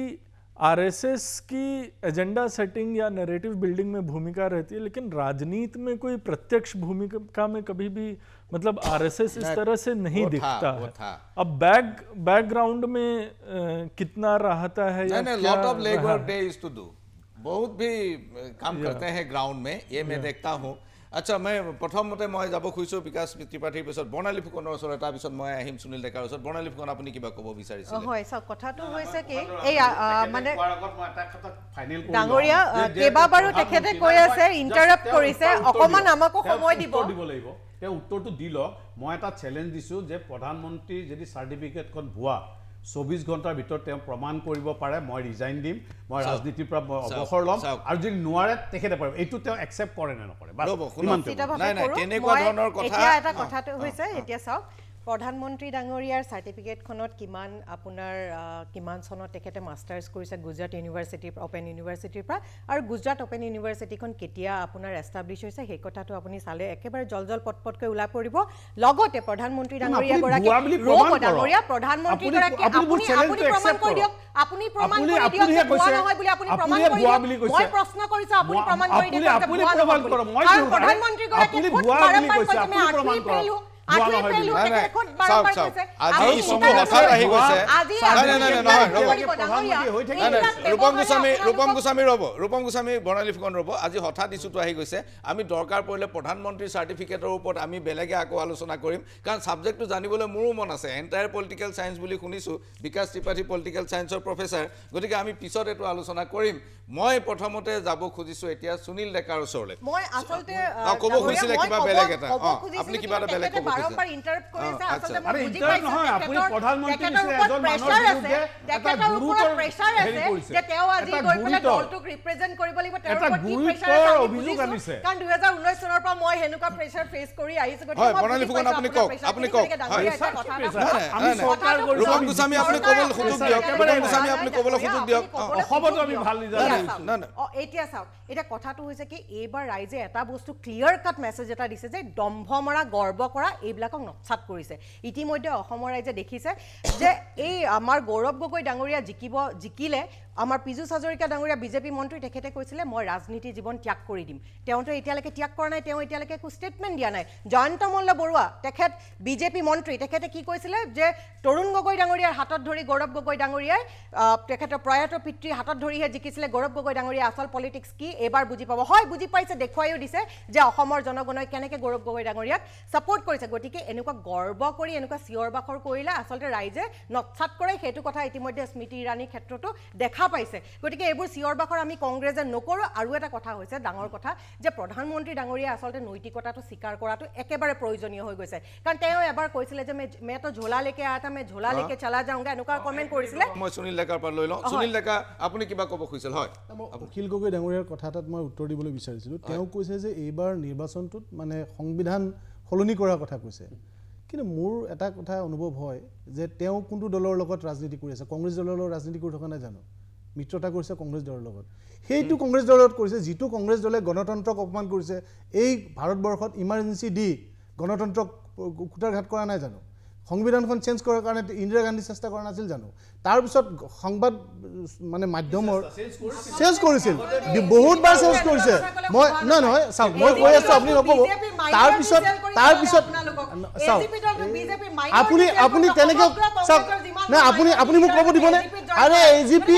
आरएसएस की एजेंडा सेटिंग या नैरेटिव बिल्डिंग में भूमिका रहती है लेकिन राजनीति में कोई प्रत्यक्ष भूमिका में कभी भी मतलब आरएसएस इस तरह से नहीं दिखता है अब बैक बैकग्राउंड में आ, कितना रहता है या lot of labour day to do बहुत भी काम करते हैं ग्राउंड में ये मैं देखता हूँ আচ্ছা মই প্ৰথমতে মই যাব খুজিছোঁ বিকাশ ত্ৰিপাঠীৰ পিছত বৰ্ণালী ফুকনৰ ওচৰলৈ তাৰপিছত মই আহিম সুনীল ডেকাৰ ওচৰত বৰ্ণালী ফুকন আপুনি কিবা ক'ব বিচাৰিছে হয় চাওক কথাটো হৈছে কি এই মানে ডাঙৰীয়া কেইবাবাৰো তেখেতে কৈ আছে ইণ্টাৰাপ্ট কৰিছে অকণমান আমাকো সময় দিব দিব লাগিব তেওঁ উত্তৰটো দি লওক মই এটা চেলেঞ্জ দিছোঁ যে প্ৰধানমন্ত্ৰী যদি চাৰ্টিফিকেটখন ভুৱা চৌবিশ ঘণ্টাৰ ভিতৰত তেওঁ প্ৰমাণ কৰিব পাৰে মই ৰিজাইন দিম মই ৰাজনীতিৰ পৰা মই অৱসৰ ল'ম আৰু যদি নোৱাৰে তেখেতে পাৰিব এইটো তেওঁ একচেপ্ট কৰে নে নকৰে চাওক প্ৰধানমন্ত্ৰী ডাঙৰীয়াৰ চাৰ্টিফিকেটখনত কিমান আপোনাৰ কিমান চনত তেখেতে মাষ্টাৰ্ছ কৰিছে গুজৰাট ইউনিভাৰ্চিটিৰ অপেন ইউনিভাৰ্চিটিৰ পৰা আৰু গুজৰাট অপেন ইউনিভাৰ্চিটিখন কেতিয়া আপোনাৰ এষ্টাব্লিছ হৈছে সেই কথাটো আপুনি চালে একেবাৰে জল জল পট পটকৈ ওলাই পৰিব লগতে প্ৰধানমন্ত্ৰী ডাঙৰীয়া গৰাকী ডাঙৰীয়া প্ৰধানমন্ত্ৰী আপুনি প্ৰমাণ কৰি দিয়ক প্ৰধানমন্ত্ৰী ৰূপম গোস্বামী ৰ'ব ৰূপম গোস্বামী বৰ্ণালী ফুকন ৰ'ব আজি হঠাৎ ইছ্যুটো আহি গৈছে আমি দৰকাৰ পৰিলে প্ৰধানমন্ত্ৰীৰ চাৰ্টিফিকেটৰ ওপৰত আমি বেলেগে আকৌ আলোচনা কৰিম কাৰণ ছাবজেক্টটো জানিবলৈ মোৰো মন আছে এণ্টায়াৰ পলিটিকেল ছায়েন্স বুলি শুনিছোঁ বিকাশ ত্ৰিপাঠী পলিটিকেল ছায়েন্সৰ প্ৰফেচাৰ গতিকে আমি পিছত এইটো আলোচনা কৰিম মই প্ৰথমতে যাব খুজিছোঁ এতিয়া সুনীল ডেকাৰ ওচৰলৈ মই আচলতে ক'ব খুজিছিলে কিবা বেলেগ এটা অঁ আপুনি কিবা এটা বেলেগ ক'ব এইবাৰ ৰাইজে এটা বস্তু ক্লিয়াৰ কাট মেছেজ এটা দিছে যে দম্ভ মৰা গৰ্ব কৰা এইবিলাকক নচ্ছাদ কৰিছে ইতিমধ্যে অসমৰ ৰাইজে দেখিছে যে এই আমাৰ গৌৰৱ গগৈ ডাঙৰীয়া জিকিব জিকিলে আমাৰ পিজু হাজৰিকা ডাঙৰীয়া বিজেপি মন্ত্ৰী তেখেতে কৈছিলে মই ৰাজনীতি জীৱন ত্যাগ কৰি দিম তেওঁতো এতিয়ালৈকে ত্যাগ কৰা নাই তেওঁ এতিয়ালৈকে একো ষ্টেটমেণ্ট দিয়া নাই জয়ন্ত মল্ল বৰুৱা তেখেত বিজেপি মন্ত্ৰী তেখেতে কি কৈছিলে যে তৰুণ গগৈ ডাঙৰীয়াৰ হাতত ধৰি গৌৰৱ গগৈ ডাঙৰীয়াই তেখেতৰ প্ৰয়াত পিতৃৰ হাতত ধৰিহে জিকিছিলে গৌৰৱ গগৈ ডাঙৰীয়াই আচল পলিটিক্স কি এইবাৰ বুজি পাব হয় বুজি পাইছে দেখুৱাইও দিছে যে অসমৰ জনগণই কেনেকৈ গৌৰৱ গগৈ ডাঙৰীয়াক ছাপোৰ্ট কৰিছে গতিকে এনেকুৱা গৰ্ব কৰি এনেকুৱা চিঞৰ বাখৰ কৰিলে আচলতে ৰাইজে নচাত কৰে সেইটো কথা ইতিমধ্যে স্মৃতি ইৰাণীৰ ক্ষেত্ৰতো দেখা পাইছে গতিকে এইবোৰ চিঞৰ বাখৰ আমি কংগ্ৰেছে নকৰোঁ আৰু এটা কথা হৈছে ডাঙৰ কথা যে প্ৰধানমন্ত্ৰী ডাঙৰীয়া আচলতে নৈতিকতাটো স্বীকাৰ কৰাটো একেবাৰে প্ৰয়োজনীয় হৈ গৈছে কাৰণ তেওঁ এবাৰ কৈছিলে যে মে তো ঝোলালৈকে আয় মই ঝোলালৈকে চলা যাওঁগৈ এনেকুৱা কমেণ্ট কৰিছিলে মই সুনীল ডেকাৰ পৰা লৈ লওঁ সুনীল ডেকা আপুনি কিবা ক'ব খুজিছিল হয় অখিল গগৈ ডাঙৰীয়াৰ কথা মই উত্তৰ দিবলৈ বিচাৰিছিলোঁ তেওঁ কৈছে যে এইবাৰ নিৰ্বাচনটোত মানে সংবিধান সলনি কৰাৰ কথা কৈছে কিন্তু মোৰ এটা কথা অনুভৱ হয় যে তেওঁ কোনটো দলৰ লগত ৰাজনীতি কৰি আছে কংগ্ৰেছ দলৰ লগত ৰাজনীতি কৰি থকা নাই জানো মিত্ৰতা কৰিছে কংগ্ৰেছ দলৰ লগত সেইটো কংগ্ৰেছ দলত কৰিছে যিটো কংগ্ৰেছ দলে গণতন্ত্ৰক অপমান কৰিছে এই ভাৰতবৰ্ষত ইমাৰ্জেঞ্চি দি গণতন্ত্ৰক কুটাৰঘাত কৰা নাই জানো সংবিধানখন চেঞ্জ কৰাৰ কাৰণে ইন্দিৰা গান্ধী চেষ্টা কৰা নাছিল জানো তাৰপিছত সংবাদ মানে মাধ্যমৰ চেঞ্জ কৰিছিল বহুতবাৰ চেঞ্জ কৰিছে মই নহয় নহয় চাওক মই কৈ আছো আপুনি নক'ব তাৰপিছত তাৰপিছত চাওক আপুনি আপুনি তেনেকৈ চাওক না আপুনি আপুনি মোক ক'ব দিবনে আৰে এ জি পি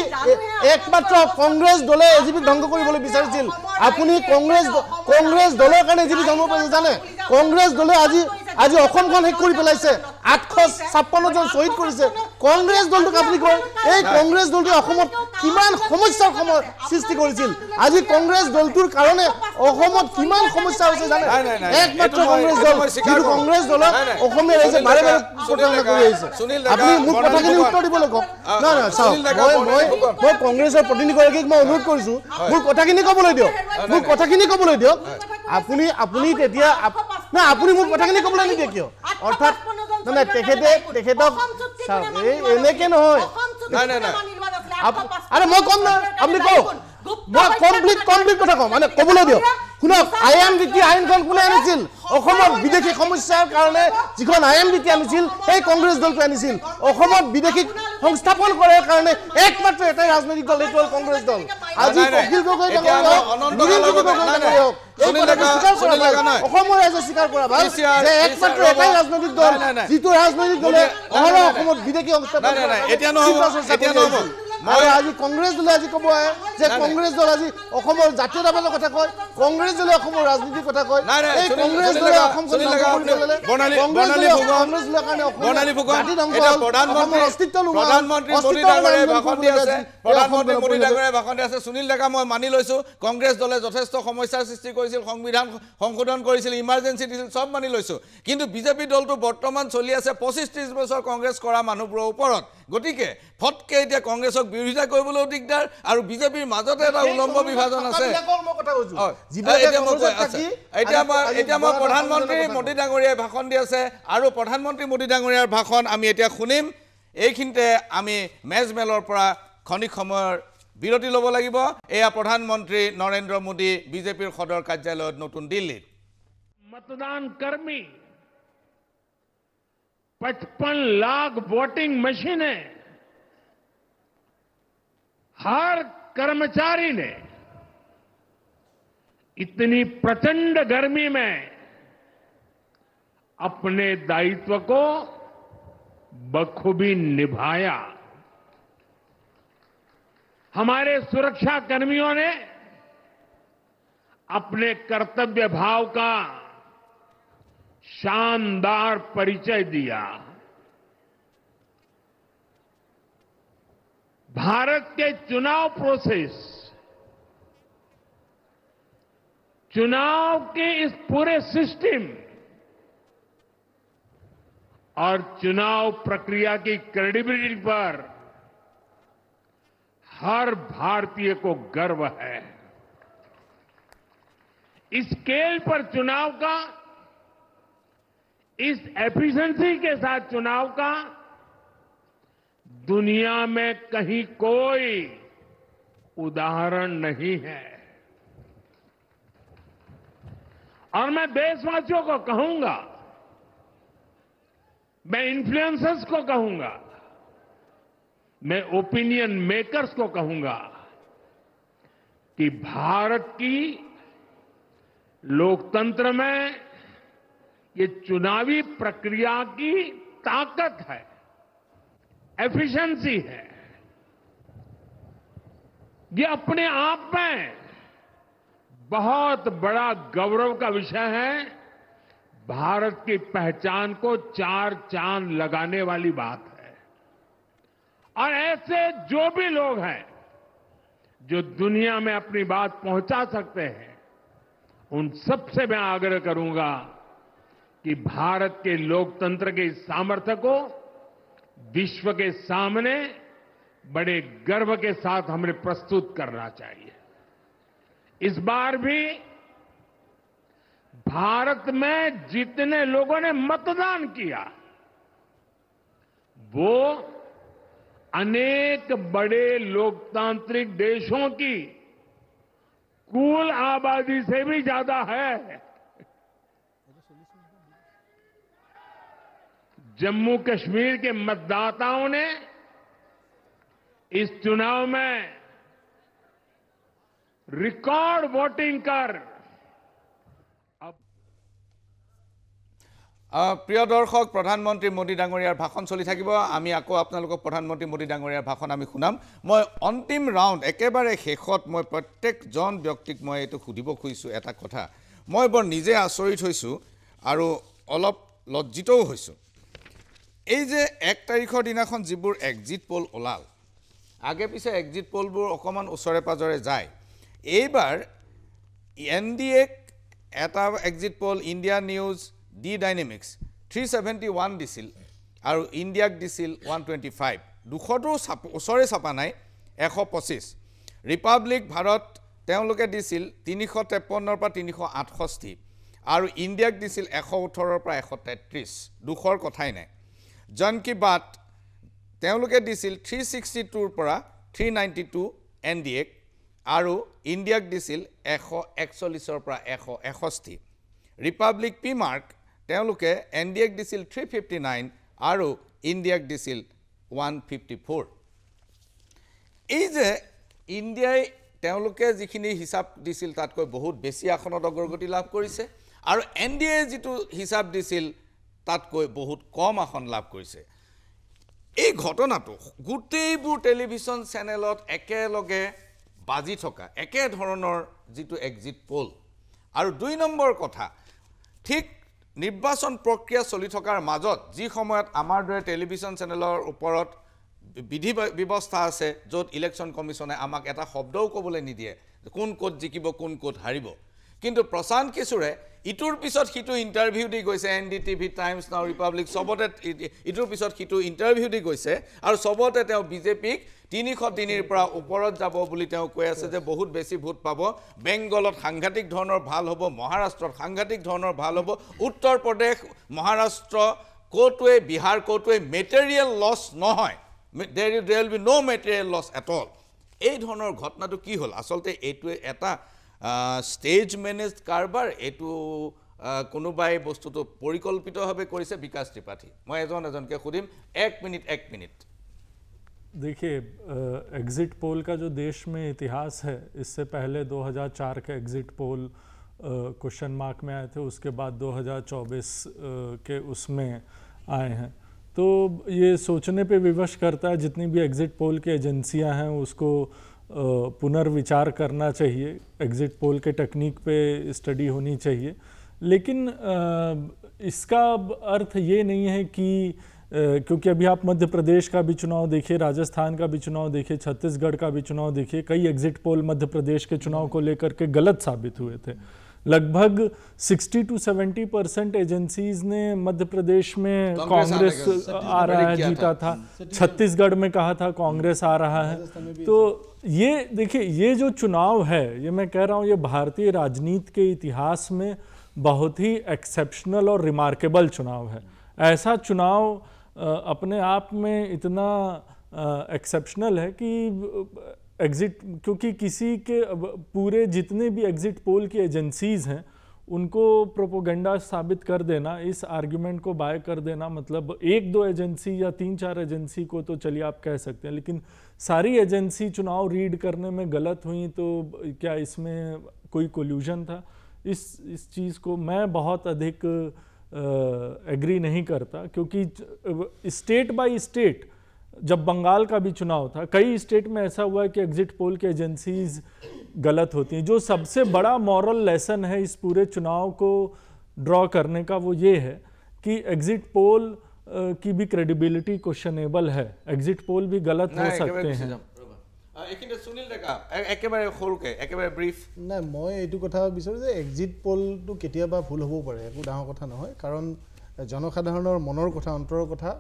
একমাত্ৰ কংগ্ৰেছ দলে এ জি পি ধ্বংস কৰিবলৈ বিচাৰিছিল আপুনি কংগ্ৰেছ কংগ্ৰেছ দলৰ কাৰণে এ জি পি ধ্বংস জানে কংগ্ৰেছ দলে আজি আজি অসমখন শেষ কৰি পেলাইছে আঠশ ছাপ্পন্নজন শ্বহীদ কৰিছে কংগ্ৰেছ দলটোক আপুনি কয় এই কংগ্ৰেছ দলটোৱে অসমত কিমান সমস্যাৰ সময় সৃষ্টি কৰিছিল আজি কংগ্ৰেছ দলটোৰ কাৰণে অসমত কিমান সমস্যা হৈছে জানে একমাত্ৰ কংগ্ৰেছ দল কিন্তু কংগ্ৰেছ দলক অসমীয়া ৰাইজে বাৰে বাৰে প্ৰতাৰণা কৰি আহিছে আপুনি মোক কথাখিনি উত্তৰ দিবলৈ কওক নহয় নহয় চাওক মই মই মই কংগ্ৰেছৰ প্ৰতিনিধিগৰাকীক মই অনুৰোধ কৰিছোঁ মোৰ কথাখিনি ক'বলৈ দিয়ক মোৰ কথাখিনি ক'বলৈ দিয়ক আপুনি আপুনি তেতিয়া না আপুনি মোক কথাখিনি কবলৈ নিদিয়ে কিয় অৰ্থাৎ মানে এনেকে নহয় আরে মই কম না আপনি কোক মই কমপ্লিট কমপ্লিট কথা কওঁ মানে কবলৈ দিয়ক শুনক আই এম বি টি আইনখন কোনে আনিছিল অসমত বিদেশী সমস্যাৰ কাৰণে যিখন আই এম বি টি আনিছিল সেই কংগ্ৰেছ দলটোৱে আনিছিল অসমত বিদেশীক সংস্থাপন কৰাৰ কাৰণে একমাত্ৰ এটাই ৰাজনৈতিক দল সেইটো হ'ল কংগ্ৰেছ দল আজি অখিল গগৈ নীল গগৈ হওক এতিয়া নহব এতিয়া নহব আৰু আজি কংগ্ৰেছ দলে আজি ক'ব আহে যে কংগ্ৰেছ দল আজি অসমৰ জাতীয়তাবাদৰ কথা কয় কংগ্ৰেছ দলে অসমৰ ৰাজনীতিৰ কথা কয় এই কংগ্ৰেছ দলে সুনীল ডেকা মই মানি লৈছো কংগ্ৰেছ দলে যথেষ্ট সমস্যাৰ সৃষ্টি কৰিছিল সংবিধান সংশোধন কৰিছিল ইমাৰ্জেঞ্চি দিছিল চব মানি লৈছো কিন্তু বিজেপি দলটো বৰ্তমান চলি আছে পঁচিছ ত্ৰিছ বছৰ কংগ্ৰেছ কৰা মানুহবোৰৰ ওপৰত গতিকে ফটকে এতিয়া কংগ্ৰেছক বিৰোধিতা কৰিবলৈও দিগদাৰ আৰু বিজেপিৰ মাজতে এটা উলম্ব বিভাজন আছে এতিয়া মই প্ৰধানমন্ত্ৰী মোদী ডাঙৰীয়াই ভাষণ দি আছে আৰু প্ৰধানমন্ত্ৰী মোদী ডাঙৰীয়াৰ ভাষণ আমি এতিয়া শুনিম এইখিনিতে আমি মেজমেলৰ পৰা খনিক সময়ৰ বিৰতি ল'ব লাগিব এয়া প্ৰধানমন্ত্ৰী নৰেন্দ্ৰ মোদী বিজেপিৰ সদৰ কাৰ্যালয়ত নতুন দিল্লীত মতদান কৰ্মী पचपन लाख वोटिंग मशीनें हर कर्मचारी ने इतनी प्रचंड गर्मी में अपने दायित्व को बखूबी निभाया हमारे सुरक्षा कर्मियों ने अपने कर्तव्य भाव का शानदार परिचय दिया भारत के चुनाव प्रोसेस चुनाव के इस पूरे सिस्टम और चुनाव प्रक्रिया की क्रेडिबिलिटी पर हर भारतीय को गर्व है इस स्केल पर चुनाव का इस एफिशिएंसी के साथ चुनाव का दुनिया में कहीं कोई उदाहरण नहीं है और मैं देशवासियों को कहूंगा मैं इन्फ्लुएंसर्स को कहूंगा मैं ओपिनियन मेकर्स को कहूंगा कि भारत की लोकतंत्र में ये चुनावी प्रक्रिया की ताकत है एफिशिएंसी है ये अपने आप में बहुत बड़ा गौरव का विषय है भारत की पहचान को चार चांद लगाने वाली बात है और ऐसे जो भी लोग हैं जो दुनिया में अपनी बात पहुंचा सकते हैं उन सबसे मैं आग्रह करूंगा कि भारत के लोकतंत्र के इस सामर्थ्य को विश्व के सामने बड़े गर्व के साथ हमें प्रस्तुत करना चाहिए इस बार भी भारत में जितने लोगों ने मतदान किया वो अनेक बड़े लोकतांत्रिक देशों की कुल आबादी से भी ज्यादा है जम्मू कश्मीर के मतदाताओं ने इस चुनाव में रिकॉर्ड वोटिंग कर প্রিয় দর্শক প্রধানমন্ত্রী মোদী ডাঙরিয়ার ভাষণ চলি থাকিব আমি আকো আপনার প্রধানমন্ত্রী মোদী ডাঙরিয়ার ভাষণ আমি শুনাম মই অন্তিম রাউন্ড একেবারে শেষত মই প্রত্যেকজন ব্যক্তিক মই এই সুদিব খুঁজছো এটা কথা মই বর নিজে আচরিত হয়েছো আর অলপ লজ্জিতও হয়েছো এই যে এক তাৰিখৰ দিনাখন যিবোৰ এক্সিট পল ওলাল আগে পিছে এক্সিট পলবোৰ অকণমান ওচৰে পাজৰে যায় এইবাৰ এন ডি এক এটা exit poll India news D dynamics three seventy one দিছিল আৰু ইণ্ডিয়াক দিছিল ওৱান টুৱেণ্টি ফাইভ দুশটো চাপ ওচৰে চাপা নাই এশ পঁচিছ ৰিপাব্লিক ভাৰত তেওঁলোকে দিছিল তিনিশ তেপন্নৰ পৰা তিনিশ আঠষষ্ঠি আৰু ইণ্ডিয়াক দিছিল এশ ওঠৰৰ পৰা এশ তেত্ৰিছ দুশৰ কথাই নাই জনকী বাট তেওঁলোকে দিছিল থ্ৰী ছিক্সটি টুৰ পৰা three ninety two N D এক আৰু ইণ্ডিয়াক দিছিল এশ একচল্লিছৰ পৰা এশ এষষ্ঠি ৰিপাব্লিক পি মাৰ্ক তেওঁলোকে এন ডি এক দিছিল থ্ৰী ফিফটি নাইন আৰু ইণ্ডিয়াক দিছিল ওৱান ফিফটি ফ'ৰ এই যে ইণ্ডিয়াই তেওঁলোকে যিখিনি হিচাপ দিছিল তাতকৈ বহুত বেছি আসনত অগ্ৰগতি লাভ কৰিছে আৰু এন ডি এ যিটো হিচাপ দিছিল তাতকৈ বহুত কম আসন লাভ কৰিছে এই ঘটনাটো গোটেইবোৰ টেলিভিশ্যন চেনেলত একেলগে বাজি থকা একেধৰণৰ যিটো এক্সিট পল আৰু দুই নম্বৰ কথা ঠিক নিৰ্বাচন প্ৰক্ৰিয়া চলি থকাৰ মাজত যি সময়ত আমাৰ দৰে টেলিভিশ্যন চেনেলৰ ওপৰত বিধি ব্যৱস্থা আছে য'ত ইলেকশ্যন কমিশ্যনে আমাক এটা শব্দও ক'বলৈ নিদিয়ে কোন ক'ত জিকিব কোন ক'ত হাৰিব কিন্তু প্ৰশান্ত কিশোৰে ইটোৰ পিছত সিটো ইণ্টাৰভিউ দি গৈছে N D TV Times Now Republic চবতে ইটোৰ পিছত সিটো ইণ্টাৰভিউ দি গৈছে আৰু চবতে তেওঁ বিজেপিক তিনিশ তিনিৰ পৰা ওপৰত যাব বুলি তেওঁ কৈ আছে যে বহুত বেছি ভোট পাব বেংগলত সাংঘাতিক ধৰণৰ ভাল হ'ব মহাৰাষ্ট্ৰত সাংঘাতিক ধৰণৰ ভাল হ'ব উত্তৰ প্ৰদেশ মহাৰাষ্ট্ৰ ক'তোৱে বিহাৰ ক'তোৱে মেটেৰিয়েল লছ নহয় there will be no' material loss at all এই ধৰণৰ ঘটনাটো কি হ'ল আচলতে এইটোৱে এটা स्टेज मेनेज कारबार এইটো কোনোবাই বস্তুটো পৰিকল্পিতভাৱে কৰিছে বিকাশ ত্ৰিপাঠী মই এজন এজনকৈ সুধিম एक মিনিট एक মিনিট देखिए एग्ज़िट पोल का जो देश में इतिहास है इससे पहले 2004 के एग्ज़िट पोल क्वेश्चन मार्क में आए थे उसके बाद 2024 के उसमें आए हैं तो ये सोचने पे विवश करता है जितनी भी एग्ज़िट पोल की एजेंसियां हैं उसको पुनर्विचार करना चाहिए एग्ज़िट पोल के टेक्निक पे स्टडी होनी चाहिए लेकिन इसका अर्थ ये नहीं है कि क्योंकि अभी आप मध्य प्रदेश का भी चुनाव देखिए राजस्थान का भी चुनाव देखिए छत्तीसगढ़ का भी चुनाव देखिए कई एग्ज़िट पोल मध्य प्रदेश के चुनाव को लेकर के गलत साबित हुए थे लगभग 60 टू 70 परसेंट एजेंसीज ने मध्य प्रदेश में कांग्रेस आ रहा है जीता था छत्तीसगढ़ में कहा था कांग्रेस आ रहा है तो ये देखिए ये जो चुनाव है ये मैं कह रहा हूँ ये भारतीय राजनीति के इतिहास में बहुत ही एक्सेप्शनल और रिमार्केबल चुनाव है ऐसा चुनाव अपने आप में इतना एक्सेप्शनल है कि एग्ज़िट क्योंकि किसी के पूरे जितने भी एग्ज़िट पोल की एजेंसीज़ हैं उनको प्रोपोगंडा साबित कर देना इस आर्ग्यूमेंट को बाय कर देना मतलब एक दो एजेंसी या तीन चार एजेंसी को तो चलिए आप कह सकते हैं लेकिन सारी एजेंसी चुनाव रीड करने में गलत हुई तो क्या इसमें कोई कोल्यूजन था इस इस चीज़ को मैं बहुत अधिक एग्री नहीं करता क्योंकि स्टेट बाय स्टेट जब बंगाल का भी चुनाव था कई स्टेट में ऐसा हुआ कि एग्जिट पोल की एजेंसीज गलत होती हैं जो सबसे बड़ा मॉरल लेसन है इस पूरे चुनाव को ड्रॉ करने का वो ये है कि एग्जिट पोल की भी क्रेडिबिलिटी क्वेश्चनेबल है एग्जिट पोल भी गलत हो सकते हैं मैं সুনীল तो कथ विचार एग्जिट पोल तो के भूल हम पे एक যে এক্সিট পলটো कारण জনসাধাৰণৰ মনৰ কথা অন্তৰৰ কথা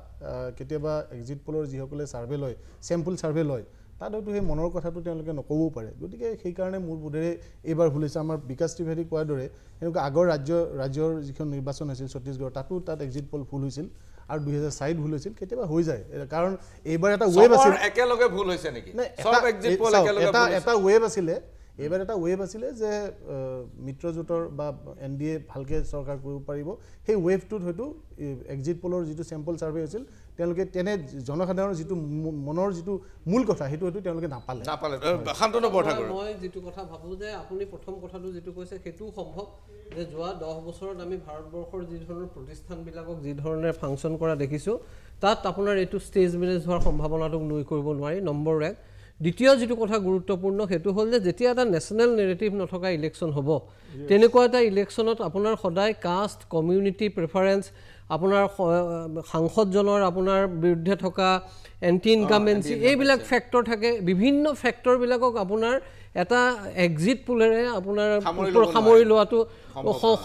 কেতিয়াবা এক্সিট পলৰ যিসকলে ছাৰ্ভে লয় চেম্পুল ছাৰ্ভে লয় তাত হয়তো সেই মনৰ কথাটো তেওঁলোকে নক'বও পাৰে গতিকে সেইকাৰণে মোৰ বোধেৰে এইবাৰ ভুল হৈছে আমাৰ বিকাশ ত্ৰিভেদী কোৱাৰ দৰে সেনেকুৱা আগৰ ৰাজ্য ৰাজ্যৰ যিখন নিৰ্বাচন হৈছিল ছত্তীশগড় তাতো তাত এক্সিট পল ভুল হৈছিল আৰু দুহেজাৰ চাৰিত ভুল হৈছিল কেতিয়াবা হৈ যায় কাৰণ এইবাৰ এটা ৱেভ আছিল একেলগে ভুল হৈছে নেকি এটা ৱেভ আছিলে এইবাৰ এটা ৱেভ আছিলে যে মিত্ৰজোঁটৰ বা এন ডি এ ভালকৈ চৰকাৰ কৰিব পাৰিব সেই ৱেভটোত হয়তো এক্সিট পলৰ যিটো চেম্পল ছাৰ্ভে আছিল তেওঁলোকে তেনে জনসাধাৰণৰ যিটো মনৰ যিটো মূল কথা সেইটো হয়তো তেওঁলোকে নাপালে নাপালে মই যিটো কথা ভাবোঁ যে আপুনি প্ৰথম কথাটো যিটো কৈছে সেইটো সম্ভৱ যে যোৱা দহ বছৰত আমি ভাৰতবৰ্ষৰ যি যিধৰণৰ প্ৰতিষ্ঠানবিলাকক যিধৰণে ফাংচন কৰা দেখিছোঁ তাত আপোনাৰ এইটো ষ্টেজ মেনেজ হোৱাৰ সম্ভাৱনাটো নুই কৰিব নোৱাৰি নম্বৰ এক দ্বিতীয় যিটো কথা গুৰুত্বপূৰ্ণ সেইটো হ'ল যে যেতিয়া এটা নেশ্যনেল নেৰেটিভ নথকা ইলেকশ্যন হ'ব তেনেকুৱা এটা ইলেকশ্যনত আপোনাৰ সদায় কাষ্ট কমিউনিটি প্ৰেফাৰেঞ্চ আপোনাৰ সাংসদজনৰ আপোনাৰ বিৰুদ্ধে থকা এণ্টি ইনকামেঞ্চি ah, এইবিলাক ফেক্টৰ থাকে বিভিন্ন ফেক্টৰবিলাকক আপোনাৰ এটা এক্সিট পোলেৰে আপোনাৰ সামৰি লোৱাটো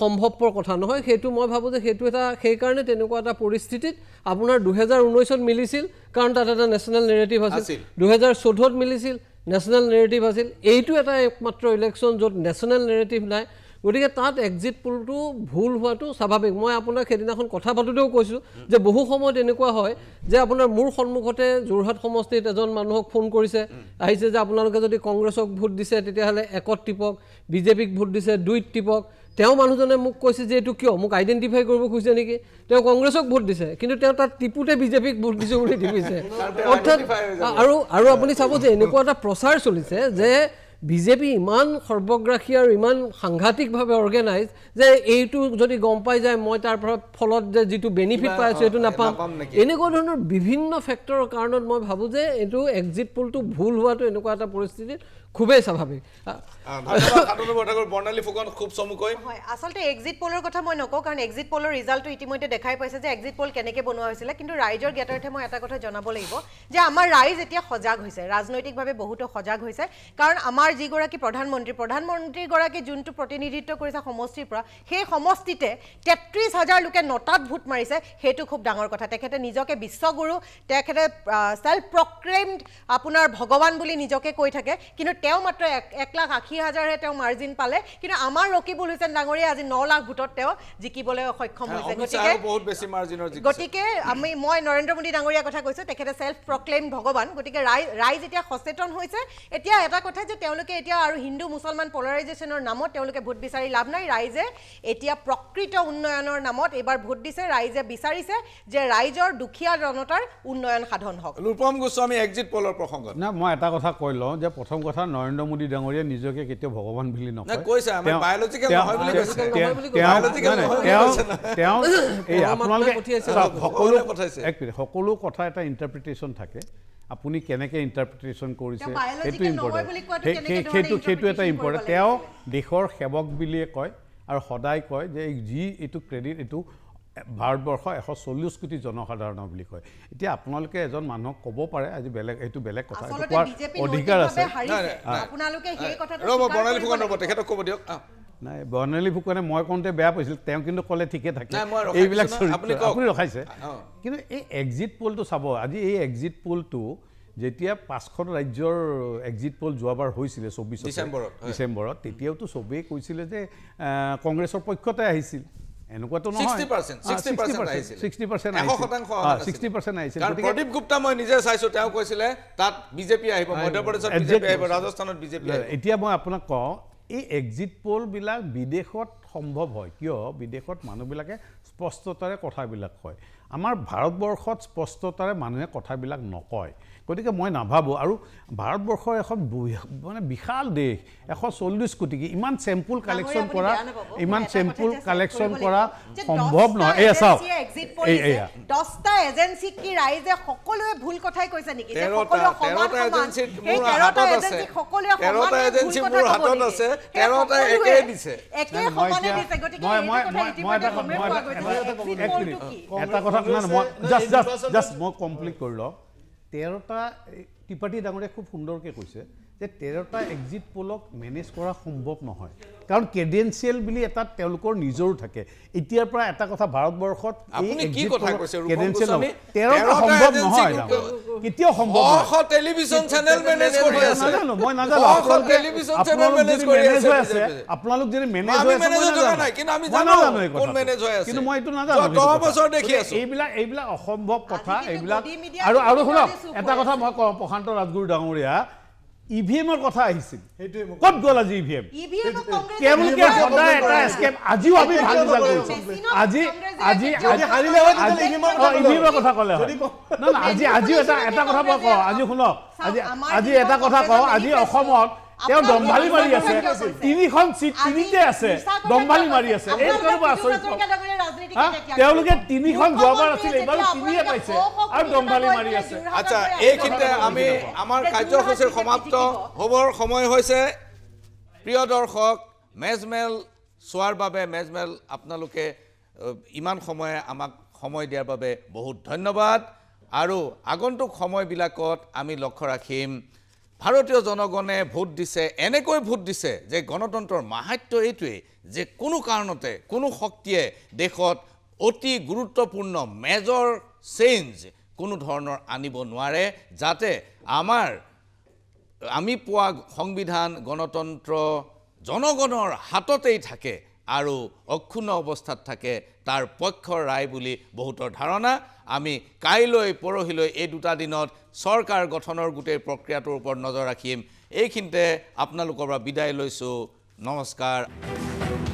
সম্ভৱপৰ কথা নহয় সেইটো মই ভাবোঁ যে সেইটো এটা সেইকাৰণে তেনেকুৱা এটা পৰিস্থিতিত আপোনাৰ দুহেজাৰ ঊনৈছত মিলিছিল কাৰণ তাত এটা নেশ্যনেল নেৰেটিভ আছিল দুহেজাৰ চৈধ্যত মিলিছিল নেশ্যনেল নেৰেটিভ আছিল এইটো এটা একমাত্ৰ ইলেকশ্যন য'ত নেশ্যনেল নেৰেটিভ নাই গতিকে তাত এক্সিট পুলটো ভুল হোৱাটো স্বাভাৱিক মই আপোনাক সেইদিনাখন কথা পাতোঁতেও কৈছোঁ যে বহু সময়ত এনেকুৱা হয় যে আপোনাৰ মোৰ সন্মুখতে যোৰহাট সমষ্টিত এজন মানুহক ফোন কৰিছে আহিছে যে আপোনালোকে যদি কংগ্ৰেছক ভোট দিছে তেতিয়াহ'লে একত টিপক বিজেপিক ভোট দিছে দুইত টিপক তেওঁ মানুহজনে মোক কৈছে যে এইটো কিয় মোক আইডেণ্টিফাই কৰিব খুজিছে নেকি তেওঁ কংগ্ৰেছক ভোট দিছে কিন্তু তেওঁ তাত টিপোতে বিজেপিক ভোট দিছোঁ বুলি টিপিছে অৰ্থাৎ আৰু আৰু আপুনি চাব যে এনেকুৱা এটা প্ৰচাৰ চলিছে যে বিজেপি ইমান সৰ্বগ্ৰাসী আৰু ইমান সাংঘাতিকভাৱে অৰ্গেনাইজ যে এইটো যদি গম পাই যায় মই তাৰ পৰা ফলত যে যিটো বেনিফিট পাই আছোঁ সেইটো নাপাওঁ এনেকুৱা ধৰণৰ বিভিন্ন ফেক্টৰৰ কাৰণত মই ভাবোঁ যে এইটো এক্সিট পুলটো ভুল হোৱাটো এনেকুৱা এটা পৰিস্থিতিত খুবেই স্বাভাৱিক ৰাজনৈতিকভাৱে বহুতো সজাগ হৈছে কাৰণ আমাৰ যিগৰাকী প্ৰধানমন্ত্ৰী প্ৰধানমন্ত্ৰীগৰাকী যোনটো প্ৰতিনিধিত্ব কৰিছে সমষ্টিৰ পৰা সেই সমষ্টিতে তেত্ৰিছ হাজাৰ লোকে নটাত ভোট মাৰিছে সেইটো খুব ডাঙৰ কথা তেখেতে নিজকে বিশ্বগুৰু তেখেতে ছেল্ফ প্ৰক্ৰেমড আপোনাৰ ভগৱান বুলি নিজকে কৈ থাকে কিন্তু তেওঁ মাত্ৰ এক লাখ আশী হাজাৰহে তেওঁ মাৰ্জিন পালে কিন্তু আমাৰ ৰকিবুল হুছেন ডাঙৰীয়া আজি ন লাখ ভোটত তেওঁ জিকিবলৈ সক্ষম হৈছে গতিকে বহুত বেছি মাৰ্জিনৰ গতিকে আমি মই নৰেন্দ্ৰ মোদী ডাঙৰীয়াৰ কথা কৈছোঁ তেখেতে ছেল্ফ প্ৰক্লেইম ভগৱান গতিকে ৰাইজ এতিয়া সচেতন হৈছে এতিয়া এটা কথা যে তেওঁলোকে এতিয়া আৰু হিন্দু মুছলমান পলাৰাইজেশ্যনৰ নামত তেওঁলোকে ভোট বিচাৰি লাভ নাই ৰাইজে এতিয়া প্ৰকৃত উন্নয়নৰ নামত এইবাৰ ভোট দিছে ৰাইজে বিচাৰিছে যে ৰাইজৰ দুখীয়া জনতাৰ উন্নয়ন সাধন হওক ৰূপম গোস্বামী এক্সিট পলৰ প্ৰসংগত মই এটা কথা কৈ লওঁ যে প্ৰথম কথা নরেন্দ্র মোদী ডরিয়া নিজকে কেউ ভগবান বুলি সকল কথা একটা ইন্টারপ্রিটেশন থাকে আপুনি কেনেকে ইন্টারপ্রিটেশন করেছে সেই সেইটো এটা ইম্পৰ্টেণ্ট তেওঁ দেশৰ সেৱক বুলিয়ে কয় আৰু সদায় কয় যে যি এইটো ক্ৰেডিট এইটো ভাৰতবৰ্ষ এশ চল্লিছ কোটি জনসাধাৰণৰ বুলি কয় এতিয়া আপোনালোকে এজন মানুহক ক'ব পাৰে আজি বেলেগ এইটো বেলেগ কথা কোৱাৰ অধিকাৰ আছে নাই বৰ্ণালী ফুকনে মই কওঁতে বেয়া পাইছিল তেওঁ কিন্তু ক'লে ঠিকে থাকে এইবিলাক আপুনি ৰখাইছে কিন্তু এই এক্সিট পলটো চাব আজি এই এক্সিট পলটো যেতিয়া পাঁচখন ৰাজ্যৰ এক্সিট পল যোৱাবাৰ হৈছিলে চৌব্বিছ ডিচেম্বৰত তেতিয়াওতো চবেই কৈছিলে যে কংগ্ৰেছৰ পক্ষতে আহিছিল এনেকুৱাতো নহয় 60% 60% আহিছে 60% আহিছে এক শতাংশ ah, ৰাজস্থানত বিজেপি এতিয়া মই আপোনাক কওঁ এই এক্সিট পোল বিলাক বিদেশত সম্ভৱ হয় কিয় বিদেশত মানুহবিলাকে স্পষ্টতাৰে কথাবিলাক কয় আমাৰ ভাৰতবৰ্ষত স্পষ্টতাৰে মানুহে কথাবিলাক নকয় গতিকে মই নাভাবোঁ আৰু ভাৰতবৰ্ষৰ এখন মানে বিশাল দেশ এশ চল্লিছ কোটি কি ইমান চেম্পুল কালেকশ্যন কৰা ইমান চেম্পুল কালেকশ্যন কৰা সম্ভৱ নহয় Tenta ত্ৰিপাঠী ডাঙৰীয়া খুব সুন্দৰকৈ কৈছে যে তেৰটা এক্সিট পলক মেনেজ কৰা সম্ভৱ নহয় কাৰণ কেডেঞ্চিয়েল বুলি এটা তেওঁলোকৰ নিজৰো থাকে এতিয়াৰ পৰা এটা কথা ভাৰতবৰ্ষত আপোনালোক যদি মেনেজ হৈ এইবিলাক অসম্ভৱ কথা এইবিলাক আৰু আৰু শুনক এটা কথা মই কওঁ প্রশান্ত রাজগুরু ডাঙরিয়া ইভিএমর e কথা আইছিল কত গল আজি ইভিএম ইভিএম কংগ্রেস কেমন কে এটা স্কেম আজিও আমি ভাল জাল কইছি আজি আজি যদি হারিলে হয় তাহলে ইভিএম e e কথা কলে না না আজি আজি এটা এটা কথা ক আজি শুন আজি আজি এটা কথা ক আজি অসমত তেও দম্বালি মাৰি আছে তিনিখন সিট তিনিতে আছে দম্বালি মাৰি আছে এই কৰবা আছে তেওঁলোকে তিনিখন গোৱাবাৰ আছিল এইবাৰ তিনিয়ে পাইছে আৰু দম্বালি মাৰি আছে আচ্ছা এইখিনিতে আমি আমাৰ কাৰ্যসূচীৰ সমাপ্ত হ'বৰ সময় হৈছে প্ৰিয় দৰ্শক মেজমেল চোৱাৰ বাবে মেজমেল আপোনালোকে ইমান সময়ে আমাক সময় দিয়াৰ বাবে বহুত ধন্যবাদ আৰু আগন্তুক সময়বিলাকত আমি লক্ষ্য ৰাখিম ভাৰতীয় জনগণে ভোট দিছে এনেকৈ ভোট দিছে যে গণতন্ত্ৰৰ মাহাত্য এইটোৱেই যে কোনো কাৰণতে কোনো শক্তিয়ে দেশত অতি গুৰুত্বপূৰ্ণ মেজৰ চেঞ্জ কোনো ধৰণৰ আনিব নোৱাৰে যাতে আমাৰ আমি পোৱা সংবিধান গণতন্ত্ৰ জনগণৰ হাততেই থাকে আৰু অক্ষুণ্ণ অৱস্থাত থাকে তাৰ পক্ষৰ ৰায় বুলি বহুতৰ ধাৰণা আমি কাইলৈ পৰহিলৈ এই দুটা দিনত চৰকাৰ গঠনৰ গোটেই প্ৰক্ৰিয়াটোৰ ওপৰত নজৰ ৰাখিম এইখিনিতে আপোনালোকৰ পৰা বিদায় লৈছোঁ নমস্কাৰ